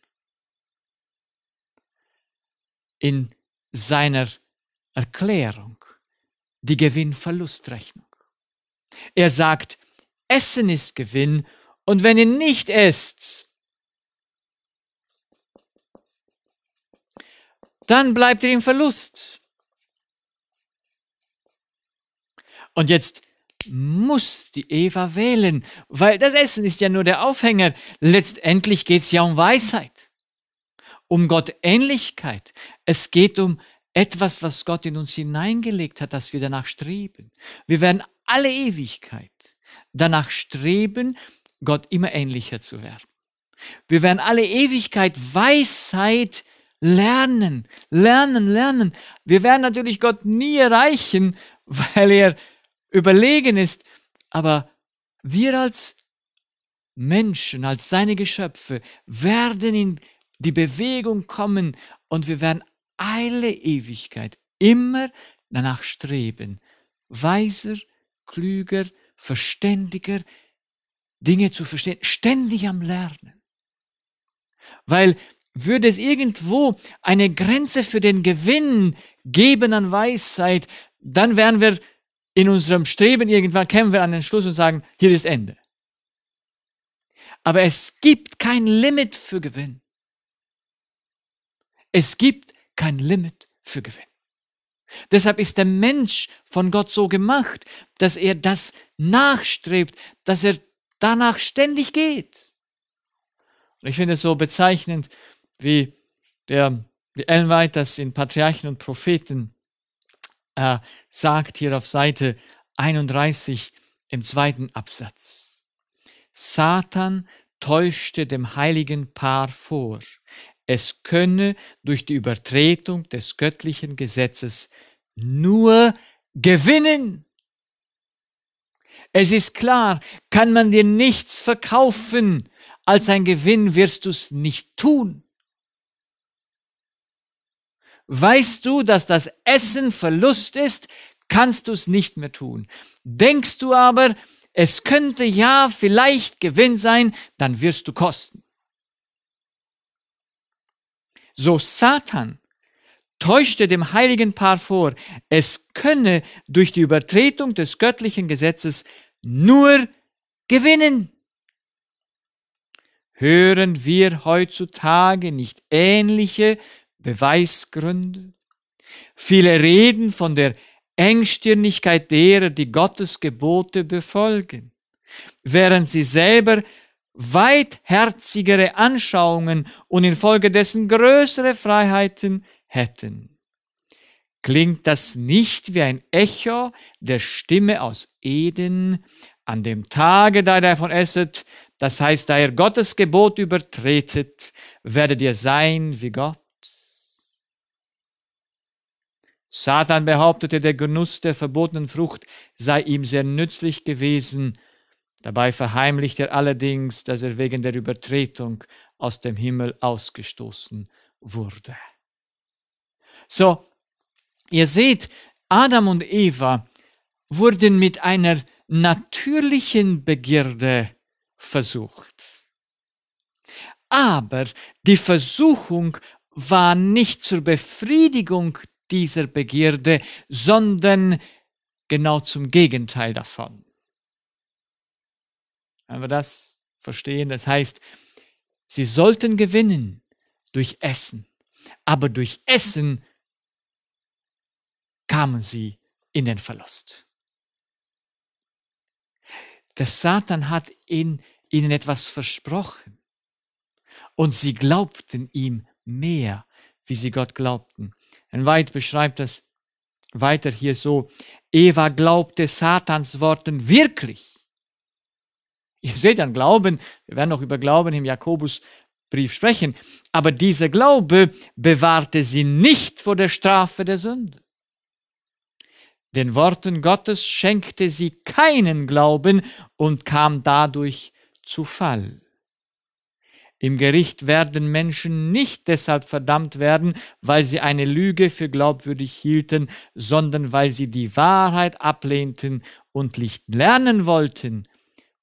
[SPEAKER 1] in seiner Erklärung die gewinn verlust rechnung Er sagt, Essen ist Gewinn und wenn ihr nicht esst, dann bleibt ihr im Verlust. Und jetzt muss die Eva wählen, weil das Essen ist ja nur der Aufhänger. Letztendlich geht's ja um Weisheit, um Gottähnlichkeit. Es geht um etwas, was Gott in uns hineingelegt hat, dass wir danach streben. Wir werden alle Ewigkeit danach streben, Gott immer ähnlicher zu werden. Wir werden alle Ewigkeit Weisheit lernen, lernen, lernen. Wir werden natürlich Gott nie erreichen, weil er überlegen ist, aber wir als Menschen, als seine Geschöpfe, werden in die Bewegung kommen und wir werden alle Ewigkeit immer danach streben, weiser, klüger, verständiger Dinge zu verstehen, ständig am Lernen. Weil würde es irgendwo eine Grenze für den Gewinn geben an Weisheit, dann wären wir in unserem Streben irgendwann kämen wir an den Schluss und sagen, hier ist Ende. Aber es gibt kein Limit für Gewinn. Es gibt kein Limit für Gewinn. Deshalb ist der Mensch von Gott so gemacht, dass er das nachstrebt, dass er danach ständig geht. Und ich finde es so bezeichnend, wie der wie Ellen White das in Patriarchen und Propheten äh, sagt hier auf Seite 31 im zweiten Absatz. Satan täuschte dem heiligen Paar vor, es könne durch die Übertretung des göttlichen Gesetzes nur gewinnen. Es ist klar, kann man dir nichts verkaufen, als ein Gewinn wirst du es nicht tun. Weißt du, dass das Essen Verlust ist, kannst du es nicht mehr tun. Denkst du aber, es könnte ja vielleicht Gewinn sein, dann wirst du kosten. So Satan täuschte dem heiligen Paar vor, es könne durch die Übertretung des göttlichen Gesetzes nur gewinnen. Hören wir heutzutage nicht ähnliche Beweisgründe. Viele reden von der Engstirnigkeit derer, die Gottes Gebote befolgen, während sie selber weitherzigere Anschauungen und infolgedessen größere Freiheiten hätten. Klingt das nicht wie ein Echo der Stimme aus Eden an dem Tage, da ihr davon esset, das heißt, da ihr Gottes Gebot übertretet, werdet ihr sein wie Gott? Satan behauptete, der Genuss der verbotenen Frucht sei ihm sehr nützlich gewesen. Dabei verheimlicht er allerdings, dass er wegen der Übertretung aus dem Himmel ausgestoßen wurde. So, ihr seht, Adam und Eva wurden mit einer natürlichen Begierde versucht. Aber die Versuchung war nicht zur Befriedigung dieser Begierde, sondern genau zum Gegenteil davon. Wenn wir das verstehen, das heißt, sie sollten gewinnen durch Essen, aber durch Essen kamen sie in den Verlust. Der Satan hat in, ihnen etwas versprochen und sie glaubten ihm mehr, wie sie Gott glaubten. Und Weit beschreibt es weiter hier so, Eva glaubte Satans Worten wirklich. Ihr seht an Glauben, wir werden noch über Glauben im Jakobusbrief sprechen, aber dieser Glaube bewahrte sie nicht vor der Strafe der Sünde. Den Worten Gottes schenkte sie keinen Glauben und kam dadurch zu Fall. Im Gericht werden Menschen nicht deshalb verdammt werden, weil sie eine Lüge für glaubwürdig hielten, sondern weil sie die Wahrheit ablehnten und nicht lernen wollten,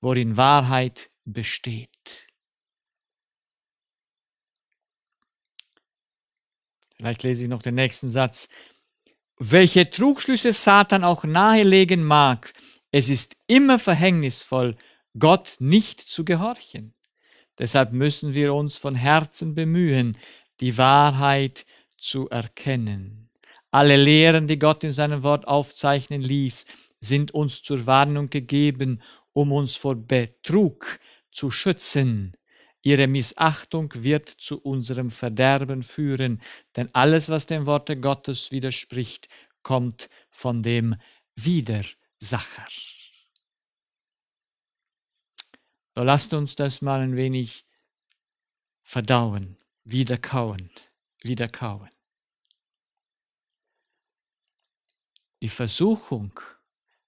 [SPEAKER 1] worin Wahrheit besteht. Vielleicht lese ich noch den nächsten Satz. Welche Trugschlüsse Satan auch nahelegen mag, es ist immer verhängnisvoll, Gott nicht zu gehorchen. Deshalb müssen wir uns von Herzen bemühen, die Wahrheit zu erkennen. Alle Lehren, die Gott in seinem Wort aufzeichnen ließ, sind uns zur Warnung gegeben, um uns vor Betrug zu schützen. Ihre Missachtung wird zu unserem Verderben führen, denn alles, was dem Worte Gottes widerspricht, kommt von dem Widersacher. So lasst uns das mal ein wenig verdauen, wieder kauen, wieder kauen. Die Versuchung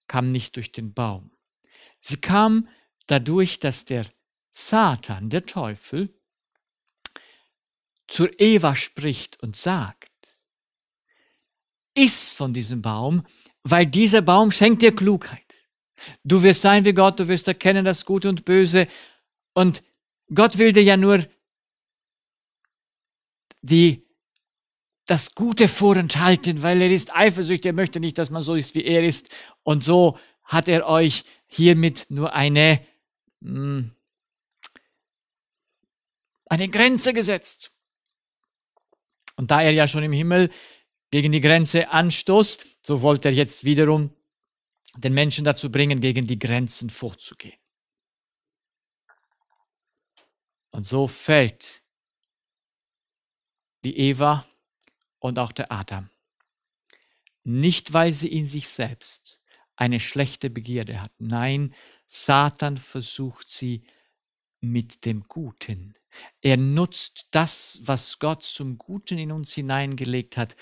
[SPEAKER 1] kam nicht durch den Baum. Sie kam dadurch, dass der Satan, der Teufel, zur Eva spricht und sagt, iss von diesem Baum, weil dieser Baum schenkt dir Klugheit. Du wirst sein wie Gott, du wirst erkennen das Gute und Böse. Und Gott will dir ja nur die, das Gute vorenthalten, weil er ist eifersüchtig, er möchte nicht, dass man so ist, wie er ist. Und so hat er euch hiermit nur eine, hm, eine Grenze gesetzt. Und da er ja schon im Himmel gegen die Grenze anstoßt, so wollte er jetzt wiederum den Menschen dazu bringen, gegen die Grenzen vorzugehen. Und so fällt die Eva und auch der Adam. Nicht, weil sie in sich selbst eine schlechte Begierde hat. Nein, Satan versucht sie mit dem Guten. Er nutzt das, was Gott zum Guten in uns hineingelegt hat,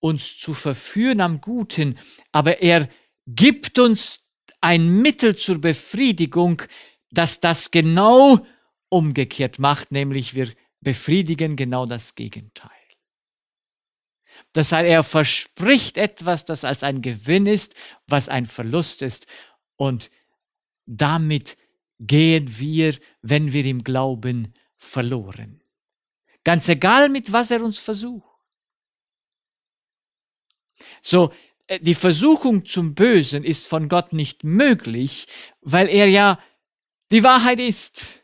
[SPEAKER 1] uns zu verführen am Guten, aber er gibt uns ein Mittel zur Befriedigung, das das genau umgekehrt macht, nämlich wir befriedigen genau das Gegenteil. Das heißt, er verspricht etwas, das als ein Gewinn ist, was ein Verlust ist. Und damit gehen wir, wenn wir im Glauben verloren. Ganz egal, mit was er uns versucht. So, äh, die Versuchung zum Bösen ist von Gott nicht möglich, weil er ja die Wahrheit ist.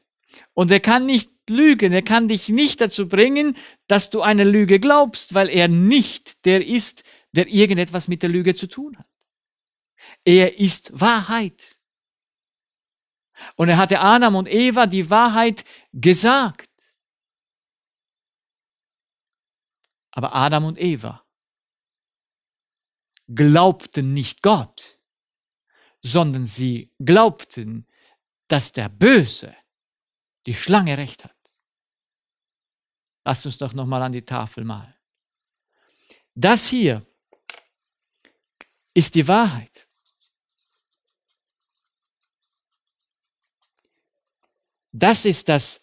[SPEAKER 1] Und er kann nicht lügen, er kann dich nicht dazu bringen, dass du eine Lüge glaubst, weil er nicht der ist, der irgendetwas mit der Lüge zu tun hat. Er ist Wahrheit. Und er hatte Adam und Eva die Wahrheit gesagt. Aber Adam und Eva glaubten nicht Gott, sondern sie glaubten, dass der Böse, die Schlange recht hat. Lasst uns doch nochmal an die Tafel malen. Das hier ist die Wahrheit. Das ist das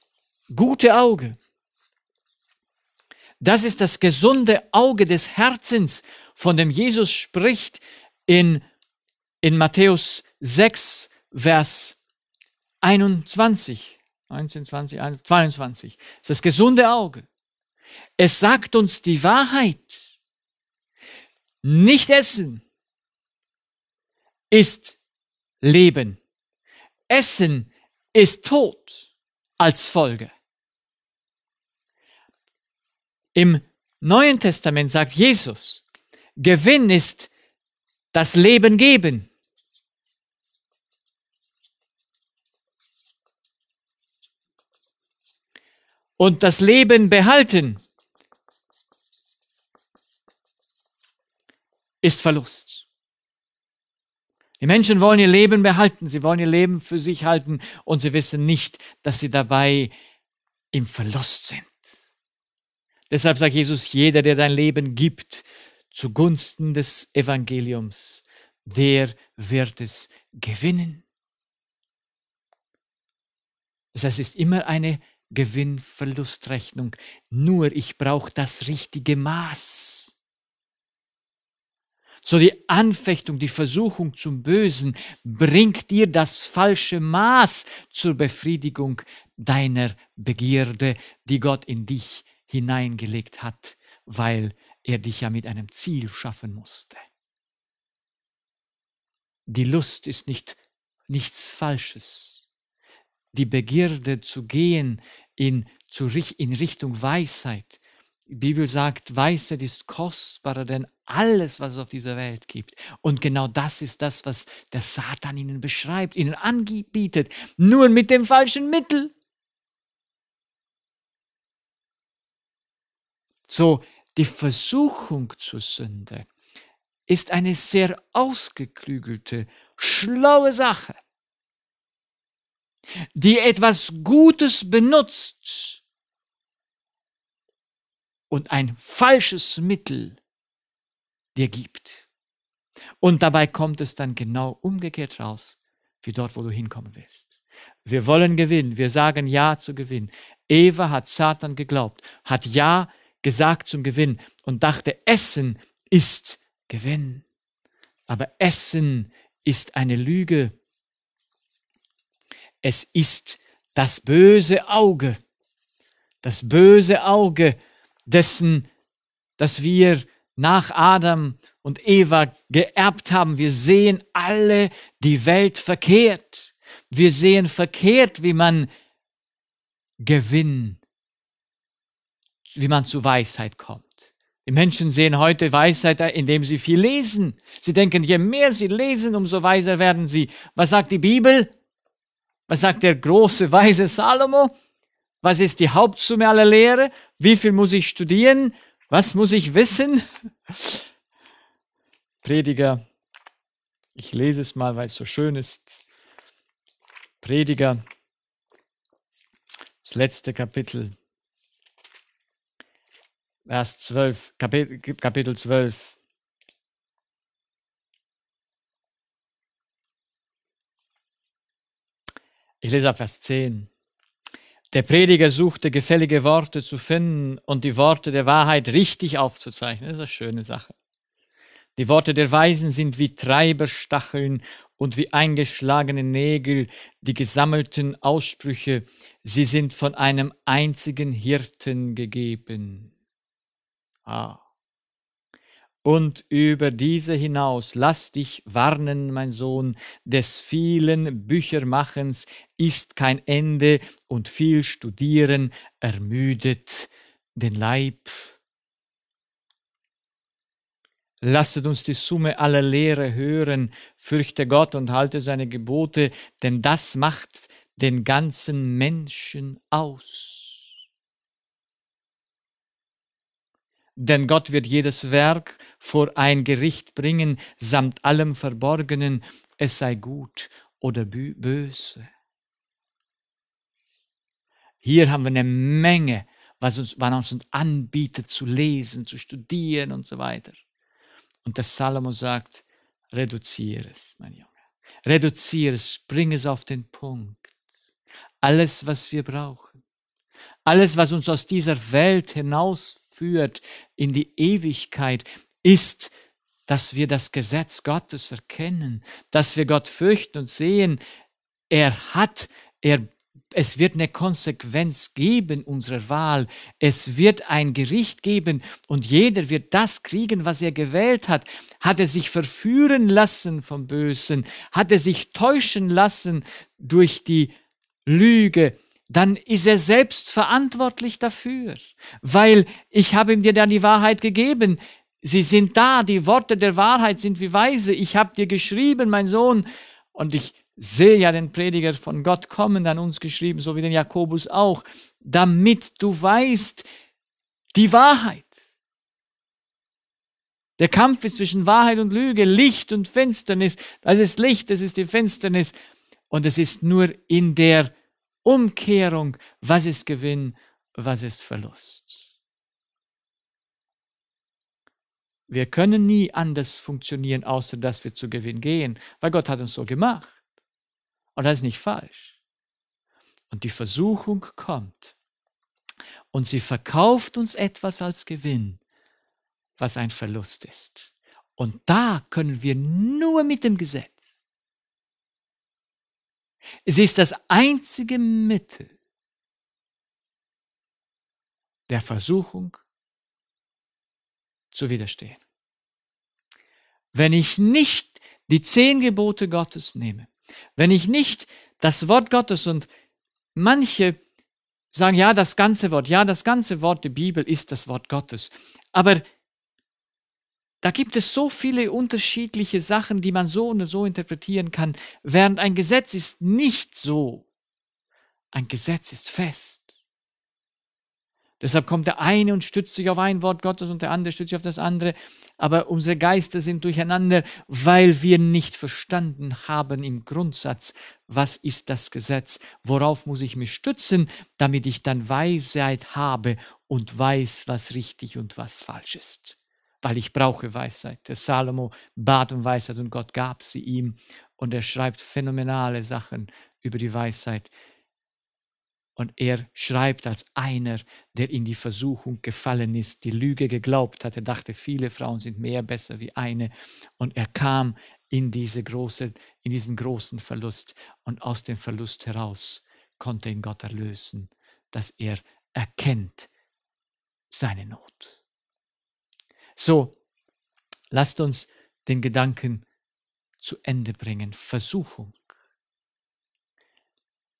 [SPEAKER 1] gute Auge. Das ist das gesunde Auge des Herzens, von dem Jesus spricht in, in Matthäus 6, Vers 21, 19, 20, 22. Das ist das gesunde Auge. Es sagt uns die Wahrheit. Nicht essen ist Leben. Essen ist Tod als Folge. Im Neuen Testament sagt Jesus, Gewinn ist das Leben geben. Und das Leben behalten ist Verlust. Die Menschen wollen ihr Leben behalten, sie wollen ihr Leben für sich halten und sie wissen nicht, dass sie dabei im Verlust sind. Deshalb sagt Jesus, jeder, der dein Leben gibt, zugunsten des Evangeliums, der wird es gewinnen. Das es ist immer eine Gewinnverlustrechnung. Nur ich brauche das richtige Maß. So die Anfechtung, die Versuchung zum Bösen bringt dir das falsche Maß zur Befriedigung deiner Begierde, die Gott in dich hineingelegt hat, weil er dich ja mit einem Ziel schaffen musste. Die Lust ist nicht nichts Falsches. Die Begierde zu gehen in, zu, in Richtung Weisheit. Die Bibel sagt, Weisheit ist kostbarer denn alles, was es auf dieser Welt gibt. Und genau das ist das, was der Satan ihnen beschreibt, ihnen anbietet, nur mit dem falschen Mittel. So die Versuchung zur Sünde ist eine sehr ausgeklügelte, schlaue Sache, die etwas Gutes benutzt und ein falsches Mittel dir gibt. Und dabei kommt es dann genau umgekehrt raus, wie dort, wo du hinkommen willst. Wir wollen gewinnen, wir sagen Ja zu Gewinnen. Eva hat Satan geglaubt, hat Ja geglaubt gesagt zum Gewinn und dachte, Essen ist Gewinn. Aber Essen ist eine Lüge. Es ist das böse Auge, das böse Auge dessen, das wir nach Adam und Eva geerbt haben. Wir sehen alle die Welt verkehrt. Wir sehen verkehrt, wie man Gewinn wie man zu Weisheit kommt. Die Menschen sehen heute Weisheit, indem sie viel lesen. Sie denken, je mehr sie lesen, umso weiser werden sie. Was sagt die Bibel? Was sagt der große weise Salomo? Was ist die Hauptsumme aller Lehre? Wie viel muss ich studieren? Was muss ich wissen? Prediger, ich lese es mal, weil es so schön ist. Prediger, das letzte Kapitel, Vers 12, Kapit Kapitel 12. Ich lese ab Vers 10. Der Prediger suchte gefällige Worte zu finden und die Worte der Wahrheit richtig aufzuzeichnen. Das ist eine schöne Sache. Die Worte der Weisen sind wie Treiberstacheln und wie eingeschlagene Nägel, die gesammelten Aussprüche, sie sind von einem einzigen Hirten gegeben. Ah. Und über diese hinaus lass dich warnen, mein Sohn, des vielen Büchermachens ist kein Ende und viel Studieren ermüdet den Leib. Lasset uns die Summe aller Lehre hören, fürchte Gott und halte seine Gebote, denn das macht den ganzen Menschen aus. Denn Gott wird jedes Werk vor ein Gericht bringen, samt allem Verborgenen, es sei gut oder böse. Hier haben wir eine Menge, was uns, was uns anbietet zu lesen, zu studieren und so weiter. Und der Salomo sagt, reduziere es, mein Junge. Reduziere es, bring es auf den Punkt. Alles, was wir brauchen, alles, was uns aus dieser Welt hinaus führt in die Ewigkeit, ist, dass wir das Gesetz Gottes erkennen, dass wir Gott fürchten und sehen, er hat, er es wird eine Konsequenz geben unserer Wahl. Es wird ein Gericht geben und jeder wird das kriegen, was er gewählt hat. Hat er sich verführen lassen vom Bösen? Hat er sich täuschen lassen durch die Lüge? dann ist er selbst verantwortlich dafür, weil ich habe ihm dir dann die Wahrheit gegeben. Sie sind da, die Worte der Wahrheit sind wie Weise. Ich habe dir geschrieben, mein Sohn, und ich sehe ja den Prediger von Gott kommen, an uns geschrieben, so wie den Jakobus auch, damit du weißt die Wahrheit. Der Kampf ist zwischen Wahrheit und Lüge, Licht und Finsternis. Das ist Licht, das ist die Finsternis. Und es ist nur in der Umkehrung, was ist Gewinn, was ist Verlust. Wir können nie anders funktionieren, außer dass wir zu Gewinn gehen, weil Gott hat uns so gemacht. Und das ist nicht falsch. Und die Versuchung kommt. Und sie verkauft uns etwas als Gewinn, was ein Verlust ist. Und da können wir nur mit dem Gesetz Sie ist das einzige Mittel der Versuchung zu widerstehen. Wenn ich nicht die zehn Gebote Gottes nehme, wenn ich nicht das Wort Gottes und manche sagen, ja, das ganze Wort, ja, das ganze Wort der Bibel ist das Wort Gottes, aber da gibt es so viele unterschiedliche Sachen, die man so und so interpretieren kann, während ein Gesetz ist nicht so. Ein Gesetz ist fest. Deshalb kommt der eine und stützt sich auf ein Wort Gottes und der andere stützt sich auf das andere. Aber unsere Geister sind durcheinander, weil wir nicht verstanden haben im Grundsatz, was ist das Gesetz, worauf muss ich mich stützen, damit ich dann Weisheit habe und weiß, was richtig und was falsch ist weil ich brauche Weisheit. Der Salomo bat um Weisheit und Gott gab sie ihm und er schreibt phänomenale Sachen über die Weisheit. Und er schreibt als einer, der in die Versuchung gefallen ist, die Lüge geglaubt hat. Er dachte, viele Frauen sind mehr besser wie eine. Und er kam in, diese große, in diesen großen Verlust. Und aus dem Verlust heraus konnte ihn Gott erlösen, dass er erkennt seine Not. So, lasst uns den Gedanken zu Ende bringen. Versuchung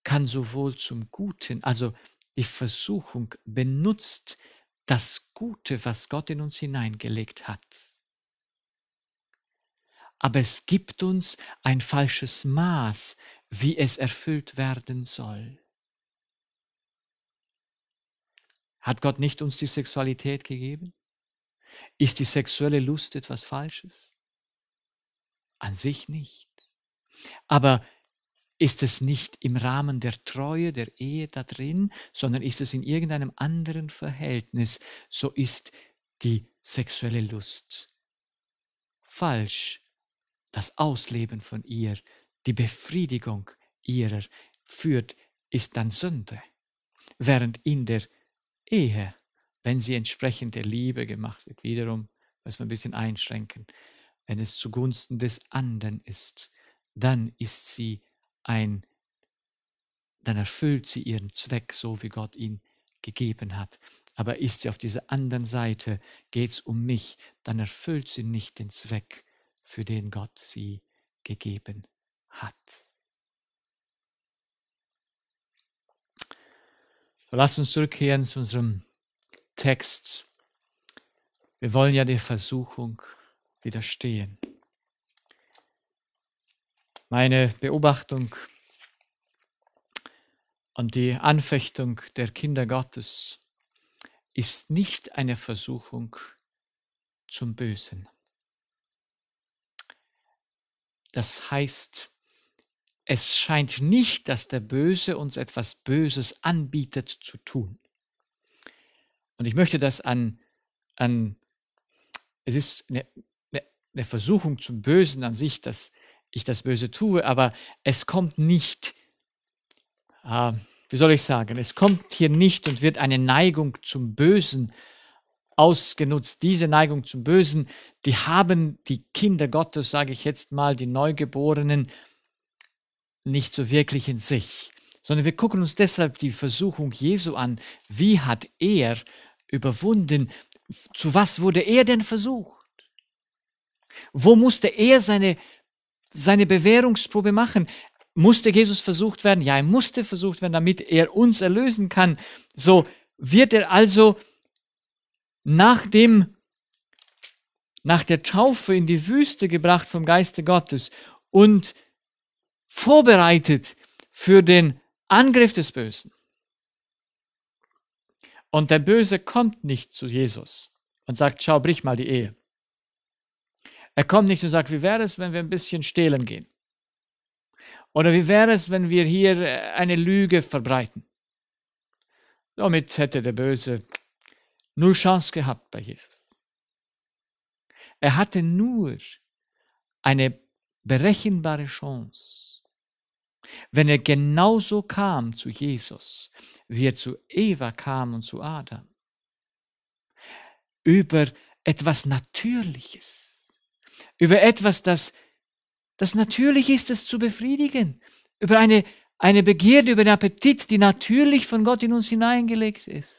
[SPEAKER 1] kann sowohl zum Guten, also die Versuchung benutzt das Gute, was Gott in uns hineingelegt hat. Aber es gibt uns ein falsches Maß, wie es erfüllt werden soll. Hat Gott nicht uns die Sexualität gegeben? Ist die sexuelle Lust etwas Falsches? An sich nicht. Aber ist es nicht im Rahmen der Treue, der Ehe da drin, sondern ist es in irgendeinem anderen Verhältnis, so ist die sexuelle Lust falsch. Das Ausleben von ihr, die Befriedigung ihrer führt, ist dann Sünde, während in der Ehe wenn sie entsprechend der Liebe gemacht wird. Wiederum müssen wir ein bisschen einschränken. Wenn es zugunsten des anderen ist, dann ist sie ein, dann erfüllt sie ihren Zweck, so wie Gott ihn gegeben hat. Aber ist sie auf dieser anderen Seite, geht es um mich, dann erfüllt sie nicht den Zweck, für den Gott sie gegeben hat. So, lasst uns zurückkehren zu unserem Text. Wir wollen ja der Versuchung widerstehen. Meine Beobachtung und die Anfechtung der Kinder Gottes ist nicht eine Versuchung zum Bösen. Das heißt, es scheint nicht, dass der Böse uns etwas Böses anbietet zu tun. Und ich möchte das an, an es ist eine, eine, eine Versuchung zum Bösen an sich, dass ich das Böse tue, aber es kommt nicht, äh, wie soll ich sagen, es kommt hier nicht und wird eine Neigung zum Bösen ausgenutzt. Diese Neigung zum Bösen, die haben die Kinder Gottes, sage ich jetzt mal, die Neugeborenen, nicht so wirklich in sich, sondern wir gucken uns deshalb die Versuchung Jesu an. Wie hat er überwunden, zu was wurde er denn versucht? Wo musste er seine, seine Bewährungsprobe machen? Musste Jesus versucht werden? Ja, er musste versucht werden, damit er uns erlösen kann. So wird er also nach dem, nach der Taufe in die Wüste gebracht vom Geiste Gottes und vorbereitet für den Angriff des Bösen. Und der Böse kommt nicht zu Jesus und sagt, schau, brich mal die Ehe. Er kommt nicht und sagt, wie wäre es, wenn wir ein bisschen stehlen gehen? Oder wie wäre es, wenn wir hier äh, eine Lüge verbreiten? Damit hätte der Böse null Chance gehabt bei Jesus. Er hatte nur eine berechenbare Chance wenn er genauso kam zu Jesus, wie er zu Eva kam und zu Adam. Über etwas Natürliches. Über etwas, das, das natürlich ist, es zu befriedigen. Über eine, eine Begierde, über den Appetit, die natürlich von Gott in uns hineingelegt ist.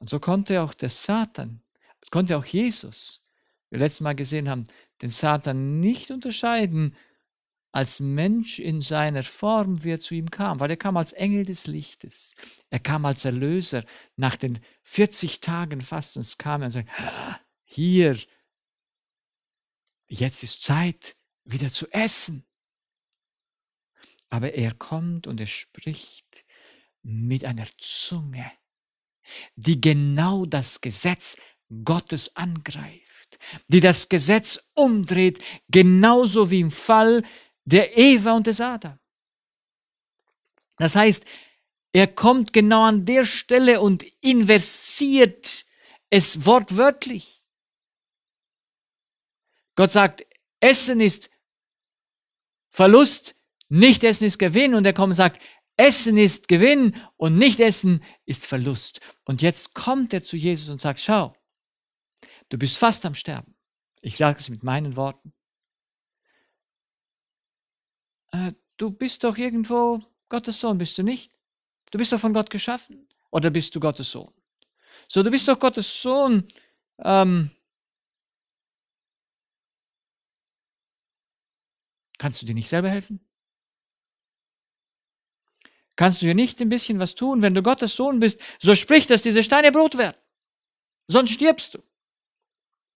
[SPEAKER 1] Und so konnte auch der Satan, konnte auch Jesus, wie wir letztes Mal gesehen haben, den Satan nicht unterscheiden, als Mensch in seiner Form, wie er zu ihm kam, weil er kam als Engel des Lichtes, er kam als Erlöser. Nach den 40 Tagen Fastens kam er und sagte, ah, hier, jetzt ist Zeit, wieder zu essen. Aber er kommt und er spricht mit einer Zunge, die genau das Gesetz Gottes angreift, die das Gesetz umdreht, genauso wie im Fall der Eva und des Adam. Das heißt, er kommt genau an der Stelle und inversiert es wortwörtlich. Gott sagt, Essen ist Verlust, nicht Essen ist Gewinn. Und er kommt und sagt, Essen ist Gewinn und nicht Essen ist Verlust. Und jetzt kommt er zu Jesus und sagt, schau, Du bist fast am Sterben. Ich sage es mit meinen Worten. Äh, du bist doch irgendwo Gottes Sohn, bist du nicht? Du bist doch von Gott geschaffen oder bist du Gottes Sohn? So, du bist doch Gottes Sohn. Ähm, kannst du dir nicht selber helfen? Kannst du dir nicht ein bisschen was tun? Wenn du Gottes Sohn bist, so sprich, dass diese Steine Brot werden. Sonst stirbst du.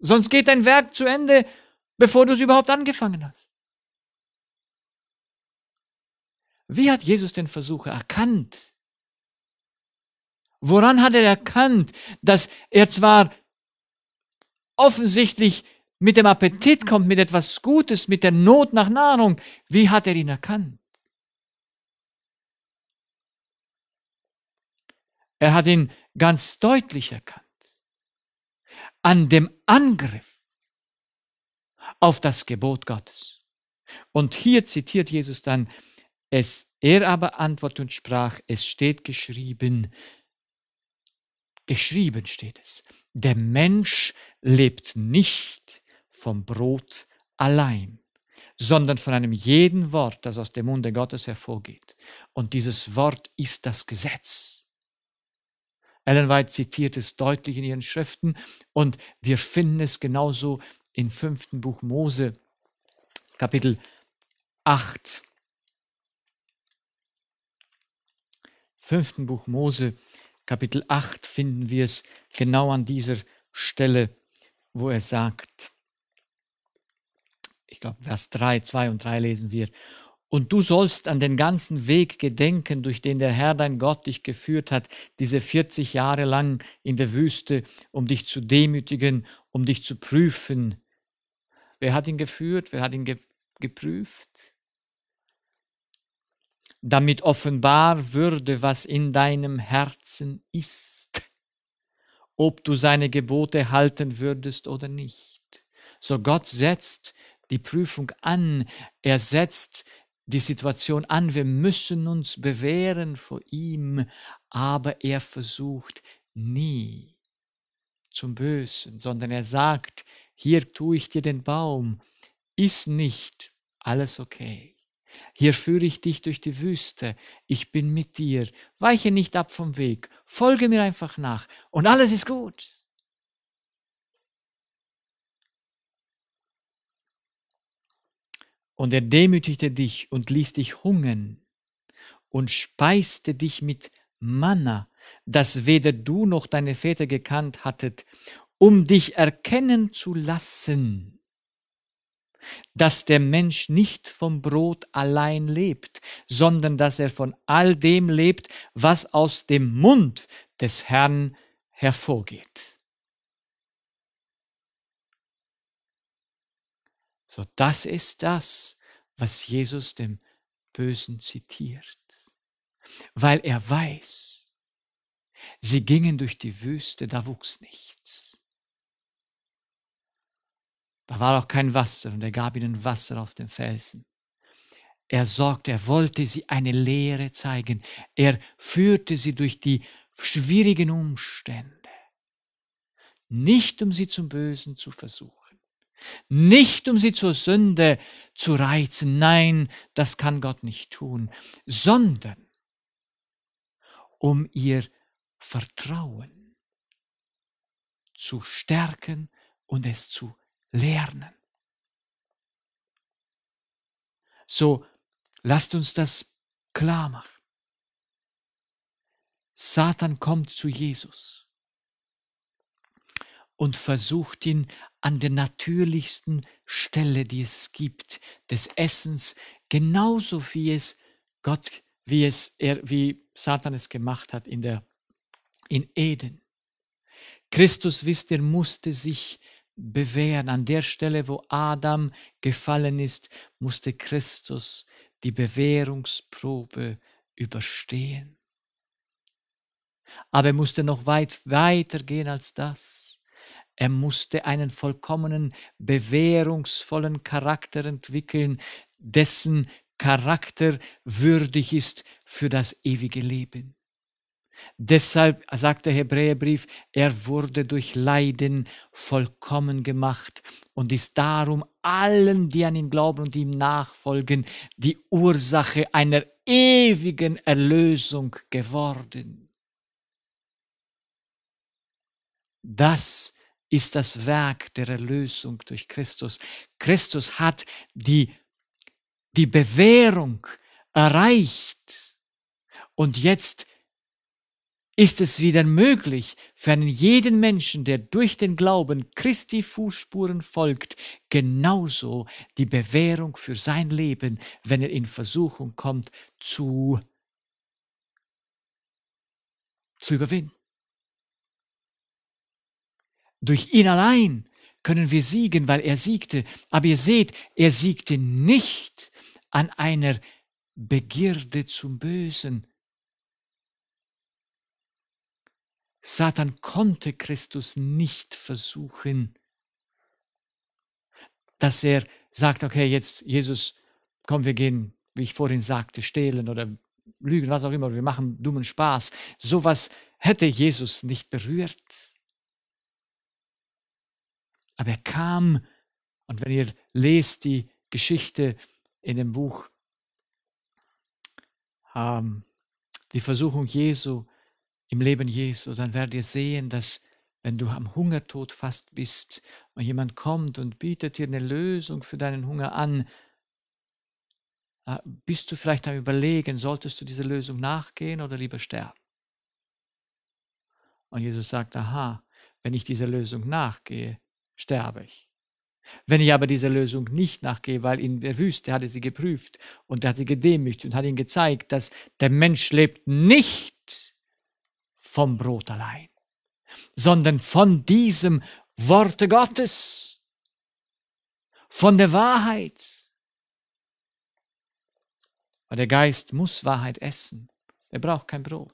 [SPEAKER 1] Sonst geht dein Werk zu Ende, bevor du es überhaupt angefangen hast. Wie hat Jesus den Versuch erkannt? Woran hat er erkannt, dass er zwar offensichtlich mit dem Appetit kommt, mit etwas Gutes, mit der Not nach Nahrung, wie hat er ihn erkannt? Er hat ihn ganz deutlich erkannt an dem Angriff auf das Gebot Gottes. Und hier zitiert Jesus dann, es, er aber antwortet und sprach, es steht geschrieben, geschrieben steht es, der Mensch lebt nicht vom Brot allein, sondern von einem jeden Wort, das aus dem Munde Gottes hervorgeht. Und dieses Wort ist das Gesetz. Ellen White zitiert es deutlich in ihren Schriften und wir finden es genauso im fünften Buch Mose, Kapitel 8. Fünften Buch Mose, Kapitel 8 finden wir es genau an dieser Stelle, wo er sagt, ich glaube, Vers 3, 2 und 3 lesen wir, und du sollst an den ganzen Weg gedenken, durch den der Herr dein Gott dich geführt hat, diese 40 Jahre lang in der Wüste, um dich zu demütigen, um dich zu prüfen. Wer hat ihn geführt? Wer hat ihn ge geprüft? Damit offenbar würde, was in deinem Herzen ist, ob du seine Gebote halten würdest oder nicht. So Gott setzt die Prüfung an, er setzt die Situation an, wir müssen uns bewähren vor ihm, aber er versucht nie zum Bösen, sondern er sagt, hier tue ich dir den Baum, ist nicht alles okay. Hier führe ich dich durch die Wüste, ich bin mit dir, weiche nicht ab vom Weg, folge mir einfach nach und alles ist gut. und er demütigte dich und ließ dich hungern und speiste dich mit Manna, das weder du noch deine Väter gekannt hattet, um dich erkennen zu lassen, dass der Mensch nicht vom Brot allein lebt, sondern dass er von all dem lebt, was aus dem Mund des Herrn hervorgeht. So, das ist das, was Jesus dem Bösen zitiert, weil er weiß, sie gingen durch die Wüste, da wuchs nichts. Da war auch kein Wasser und er gab ihnen Wasser auf den Felsen. Er sorgte, er wollte sie eine Lehre zeigen. Er führte sie durch die schwierigen Umstände, nicht um sie zum Bösen zu versuchen nicht um sie zur Sünde zu reizen, nein, das kann Gott nicht tun, sondern um ihr Vertrauen zu stärken und es zu lernen. So, lasst uns das klar machen. Satan kommt zu Jesus und versucht ihn an der natürlichsten Stelle, die es gibt, des Essens, genauso wie es Gott, wie es er, wie Satan es gemacht hat in der in Eden. Christus, wisst ihr, musste sich bewähren. An der Stelle, wo Adam gefallen ist, musste Christus die Bewährungsprobe überstehen. Aber er musste noch weit weiter gehen als das. Er musste einen vollkommenen, bewährungsvollen Charakter entwickeln, dessen Charakter würdig ist für das ewige Leben. Deshalb sagt der Hebräerbrief, er wurde durch Leiden vollkommen gemacht und ist darum allen, die an ihn glauben und ihm nachfolgen, die Ursache einer ewigen Erlösung geworden. Das ist ist das Werk der Erlösung durch Christus. Christus hat die, die Bewährung erreicht. Und jetzt ist es wieder möglich für einen jeden Menschen, der durch den Glauben Christi Fußspuren folgt, genauso die Bewährung für sein Leben, wenn er in Versuchung kommt, zu, zu überwinden. Durch ihn allein können wir siegen, weil er siegte. Aber ihr seht, er siegte nicht an einer Begierde zum Bösen. Satan konnte Christus nicht versuchen, dass er sagt, okay, jetzt Jesus, komm, wir gehen, wie ich vorhin sagte, stehlen oder lügen, was auch immer, wir machen dummen Spaß. Sowas hätte Jesus nicht berührt. Aber er kam, und wenn ihr lest die Geschichte in dem Buch, ähm, die Versuchung Jesu im Leben Jesu, dann werdet ihr sehen, dass wenn du am Hungertod fast bist und jemand kommt und bietet dir eine Lösung für deinen Hunger an, äh, bist du vielleicht am Überlegen, solltest du dieser Lösung nachgehen oder lieber sterben? Und Jesus sagt, aha, wenn ich dieser Lösung nachgehe, sterbe ich. Wenn ich aber dieser Lösung nicht nachgehe, weil in der Wüste hatte sie geprüft und hat sie gedemütigt und hat ihnen gezeigt, dass der Mensch lebt nicht vom Brot allein, sondern von diesem Worte Gottes, von der Wahrheit. Weil der Geist muss Wahrheit essen. Er braucht kein Brot.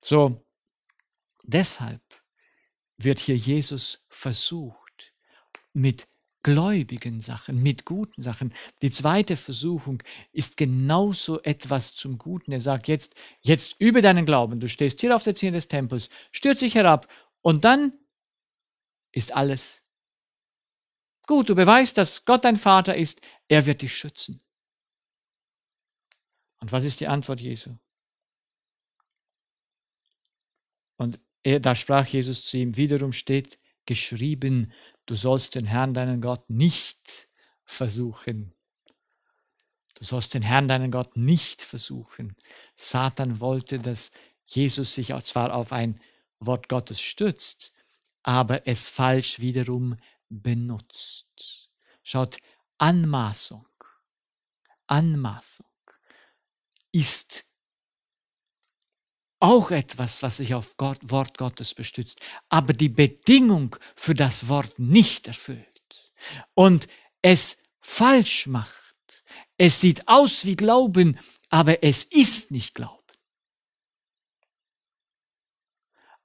[SPEAKER 1] So, deshalb wird hier Jesus versucht mit gläubigen Sachen, mit guten Sachen. Die zweite Versuchung ist genauso etwas zum Guten. Er sagt jetzt, jetzt übe deinen Glauben. Du stehst hier auf der Zinne des Tempels, stürz dich herab und dann ist alles gut. Du beweist, dass Gott dein Vater ist. Er wird dich schützen. Und was ist die Antwort Jesu? Und er, da sprach Jesus zu ihm, wiederum steht geschrieben, du sollst den Herrn, deinen Gott, nicht versuchen. Du sollst den Herrn, deinen Gott, nicht versuchen. Satan wollte, dass Jesus sich zwar auf ein Wort Gottes stützt, aber es falsch wiederum benutzt. Schaut, Anmaßung, Anmaßung ist auch etwas, was sich auf Gott, Wort Gottes bestützt, aber die Bedingung für das Wort nicht erfüllt und es falsch macht. Es sieht aus wie Glauben, aber es ist nicht Glauben.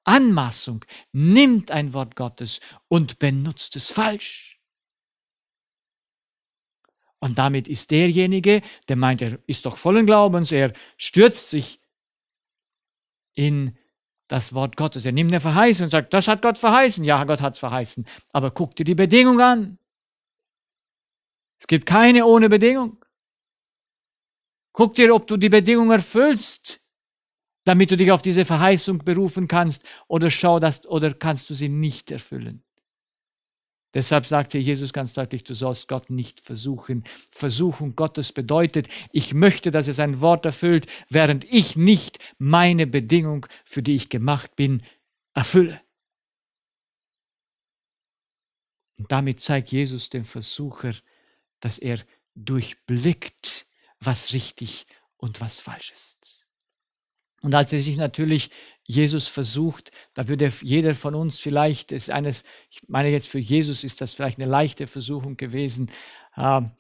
[SPEAKER 1] Anmaßung nimmt ein Wort Gottes und benutzt es falsch. Und damit ist derjenige, der meint, er ist doch vollen Glaubens, er stürzt sich in das Wort Gottes. Er nimmt eine Verheißung und sagt, das hat Gott verheißen. Ja, Gott hat es verheißen. Aber guck dir die Bedingung an. Es gibt keine ohne Bedingung. Guck dir, ob du die Bedingung erfüllst, damit du dich auf diese Verheißung berufen kannst oder schau das, oder kannst du sie nicht erfüllen. Deshalb sagte Jesus ganz deutlich, du sollst Gott nicht versuchen. Versuchung Gottes bedeutet, ich möchte, dass er sein Wort erfüllt, während ich nicht meine Bedingung, für die ich gemacht bin, erfülle. Und damit zeigt Jesus dem Versucher, dass er durchblickt, was richtig und was falsch ist. Und als er sich natürlich Jesus versucht, da würde jeder von uns vielleicht, ist eines, ich meine jetzt für Jesus ist das vielleicht eine leichte Versuchung gewesen. Ähm,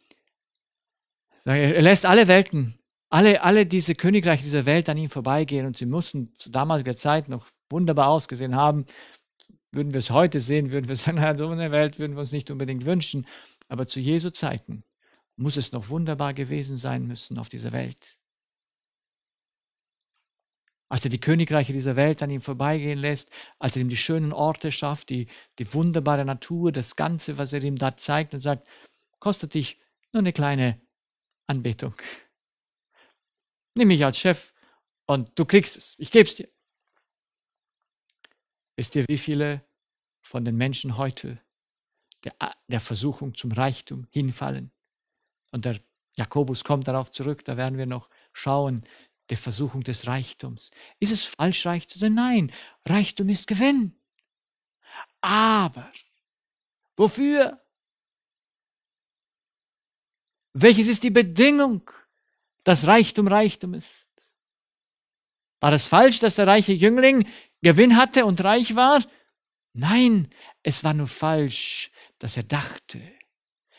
[SPEAKER 1] er lässt alle Welten, alle, alle diese Königreiche dieser Welt an ihm vorbeigehen und sie mussten zu damaliger Zeit noch wunderbar ausgesehen haben. Würden wir es heute sehen, würden wir sagen, naja, so eine Welt würden wir uns nicht unbedingt wünschen. Aber zu Jesu Zeiten muss es noch wunderbar gewesen sein müssen auf dieser Welt als er die Königreiche dieser Welt an ihm vorbeigehen lässt, als er ihm die schönen Orte schafft, die, die wunderbare Natur, das Ganze, was er ihm da zeigt und sagt, kostet dich nur eine kleine Anbetung. Nimm mich als Chef und du kriegst es, ich geb's dir. Wisst ihr, wie viele von den Menschen heute der, der Versuchung zum Reichtum hinfallen? Und der Jakobus kommt darauf zurück, da werden wir noch schauen, der Versuchung des Reichtums. Ist es falsch, reich zu sein? Nein, Reichtum ist Gewinn. Aber wofür? Welches ist die Bedingung, dass Reichtum Reichtum ist? War es falsch, dass der reiche Jüngling Gewinn hatte und reich war? Nein, es war nur falsch, dass er dachte,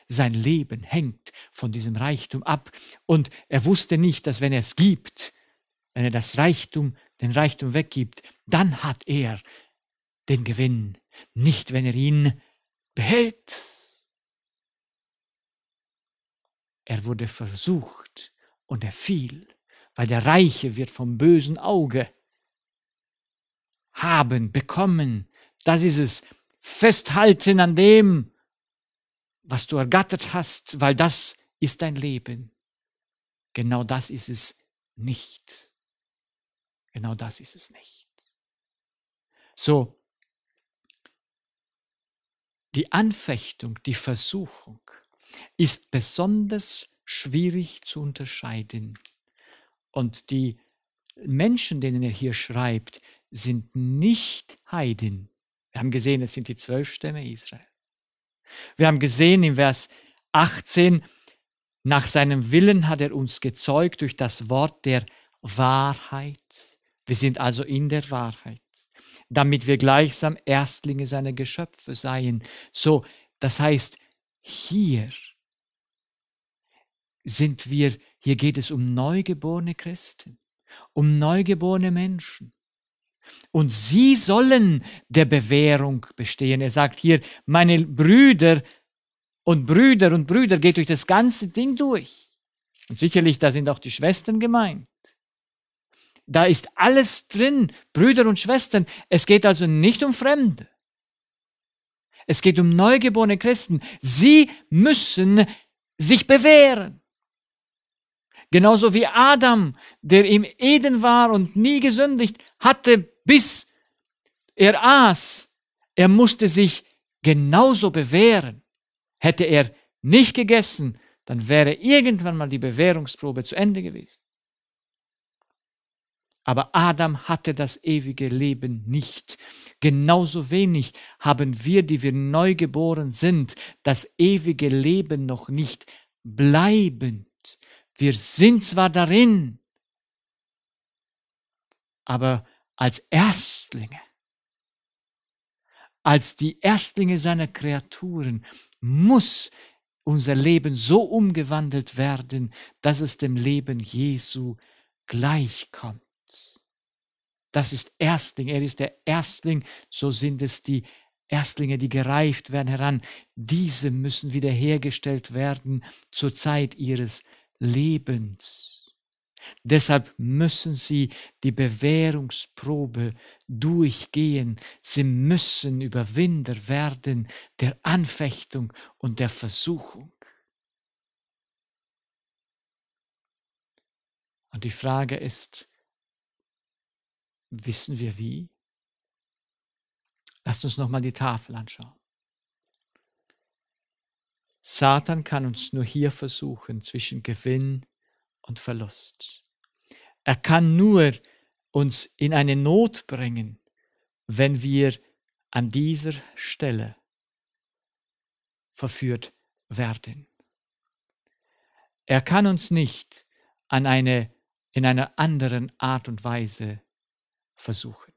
[SPEAKER 1] sein Leben hängt von diesem Reichtum ab und er wusste nicht, dass wenn er es gibt, wenn er das Reichtum, den Reichtum weggibt, dann hat er den Gewinn, nicht wenn er ihn behält. Er wurde versucht und er fiel, weil der Reiche wird vom bösen Auge haben, bekommen. Das ist es. Festhalten an dem, was du ergattert hast, weil das ist dein Leben. Genau das ist es nicht. Genau das ist es nicht. So, die Anfechtung, die Versuchung ist besonders schwierig zu unterscheiden. Und die Menschen, denen er hier schreibt, sind nicht Heiden. Wir haben gesehen, es sind die zwölf Stämme Israel. Wir haben gesehen im Vers 18, nach seinem Willen hat er uns gezeugt durch das Wort der Wahrheit wir sind also in der Wahrheit, damit wir gleichsam Erstlinge seiner Geschöpfe seien. So, das heißt, hier sind wir, hier geht es um neugeborene Christen, um neugeborene Menschen. Und sie sollen der Bewährung bestehen. Er sagt hier, meine Brüder und Brüder und Brüder geht durch das ganze Ding durch. Und sicherlich, da sind auch die Schwestern gemeint. Da ist alles drin, Brüder und Schwestern. Es geht also nicht um Fremde. Es geht um neugeborene Christen. Sie müssen sich bewähren. Genauso wie Adam, der im Eden war und nie gesündigt hatte, bis er aß. Er musste sich genauso bewähren. Hätte er nicht gegessen, dann wäre irgendwann mal die Bewährungsprobe zu Ende gewesen. Aber Adam hatte das ewige Leben nicht. Genauso wenig haben wir, die wir neugeboren sind, das ewige Leben noch nicht bleibend. Wir sind zwar darin, aber als Erstlinge, als die Erstlinge seiner Kreaturen muss unser Leben so umgewandelt werden, dass es dem Leben Jesu gleichkommt. Das ist Erstling. Er ist der Erstling. So sind es die Erstlinge, die gereift werden heran. Diese müssen wiederhergestellt werden zur Zeit ihres Lebens. Deshalb müssen sie die Bewährungsprobe durchgehen. Sie müssen Überwinder werden der Anfechtung und der Versuchung. Und die Frage ist, Wissen wir wie? Lasst uns nochmal die Tafel anschauen. Satan kann uns nur hier versuchen zwischen Gewinn und Verlust. Er kann nur uns in eine Not bringen, wenn wir an dieser Stelle verführt werden. Er kann uns nicht an eine, in einer anderen Art und Weise versuchen.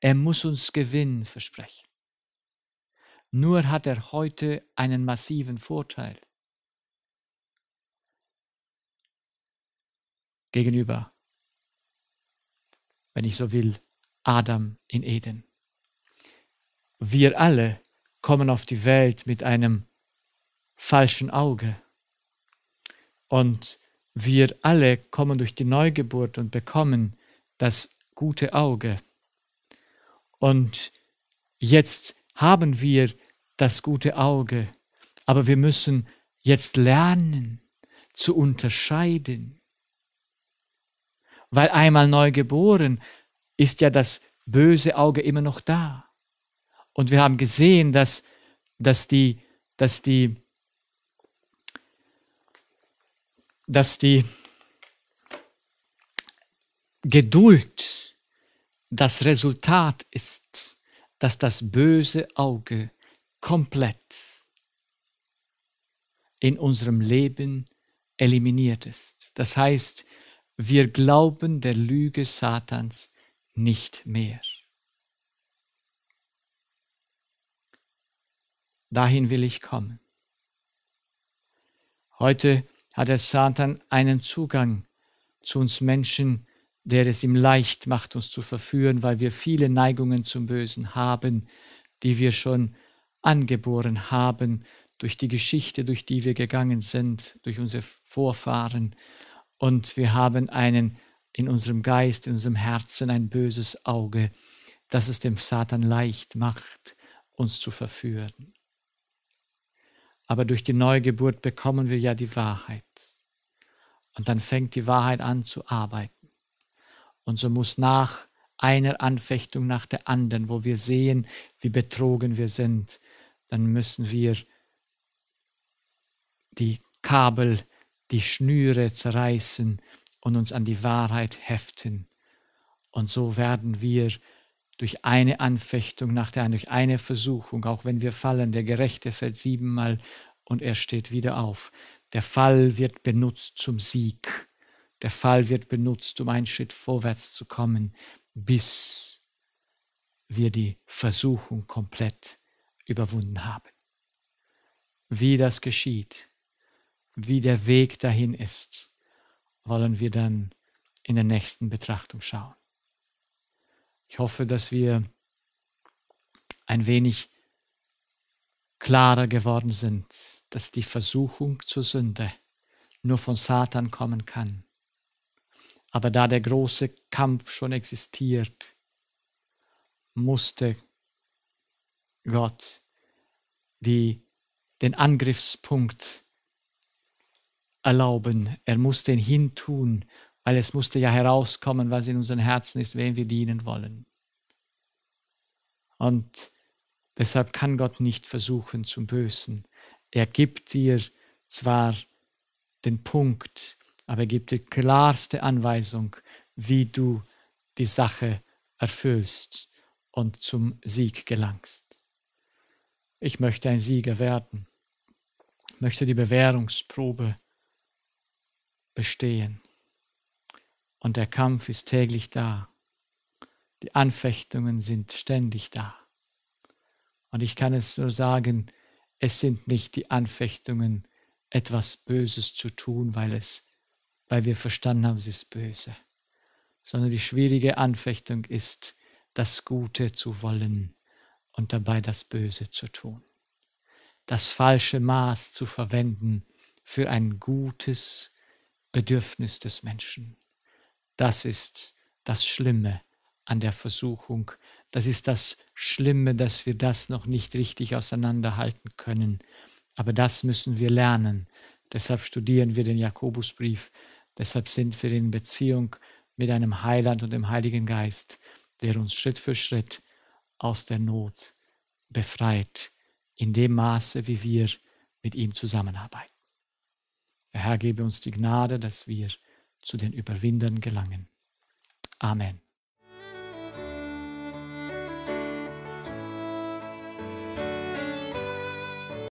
[SPEAKER 1] Er muss uns Gewinn versprechen. Nur hat er heute einen massiven Vorteil gegenüber, wenn ich so will, Adam in Eden. Wir alle kommen auf die Welt mit einem falschen Auge. Und wir alle kommen durch die Neugeburt und bekommen das gute Auge. Und jetzt haben wir das gute Auge, aber wir müssen jetzt lernen zu unterscheiden. Weil einmal neu geboren ist ja das böse Auge immer noch da. Und wir haben gesehen, dass, dass die, dass die, dass die Geduld, das Resultat ist, dass das böse Auge komplett in unserem Leben eliminiert ist. Das heißt, wir glauben der Lüge Satans nicht mehr. Dahin will ich kommen. Heute hat der Satan einen Zugang zu uns Menschen, gegeben der es ihm leicht macht, uns zu verführen, weil wir viele Neigungen zum Bösen haben, die wir schon angeboren haben durch die Geschichte, durch die wir gegangen sind, durch unsere Vorfahren. Und wir haben einen in unserem Geist, in unserem Herzen ein böses Auge, das es dem Satan leicht macht, uns zu verführen. Aber durch die Neugeburt bekommen wir ja die Wahrheit. Und dann fängt die Wahrheit an zu arbeiten. Und so muss nach einer Anfechtung nach der anderen, wo wir sehen, wie betrogen wir sind, dann müssen wir die Kabel, die Schnüre zerreißen und uns an die Wahrheit heften. Und so werden wir durch eine Anfechtung nach der anderen, durch eine Versuchung, auch wenn wir fallen, der Gerechte fällt siebenmal und er steht wieder auf. Der Fall wird benutzt zum Sieg. Der Fall wird benutzt, um einen Schritt vorwärts zu kommen, bis wir die Versuchung komplett überwunden haben. Wie das geschieht, wie der Weg dahin ist, wollen wir dann in der nächsten Betrachtung schauen. Ich hoffe, dass wir ein wenig klarer geworden sind, dass die Versuchung zur Sünde nur von Satan kommen kann aber da der große Kampf schon existiert, musste Gott die, den Angriffspunkt erlauben. Er musste ihn hintun, weil es musste ja herauskommen, was in unseren Herzen ist, wem wir dienen wollen. Und deshalb kann Gott nicht versuchen zum Bösen. Er gibt dir zwar den Punkt, aber er gibt die klarste Anweisung, wie du die Sache erfüllst und zum Sieg gelangst. Ich möchte ein Sieger werden, möchte die Bewährungsprobe bestehen. Und der Kampf ist täglich da. Die Anfechtungen sind ständig da. Und ich kann es nur sagen, es sind nicht die Anfechtungen, etwas Böses zu tun, weil es weil wir verstanden haben, es ist böse, sondern die schwierige Anfechtung ist, das Gute zu wollen und dabei das Böse zu tun. Das falsche Maß zu verwenden für ein gutes Bedürfnis des Menschen. Das ist das Schlimme an der Versuchung. Das ist das Schlimme, dass wir das noch nicht richtig auseinanderhalten können. Aber das müssen wir lernen. Deshalb studieren wir den Jakobusbrief Deshalb sind wir in Beziehung mit einem Heiland und dem Heiligen Geist, der uns Schritt für Schritt aus der Not befreit, in dem Maße, wie wir mit ihm zusammenarbeiten. Der Herr gebe uns die Gnade, dass wir zu den Überwindern gelangen. Amen.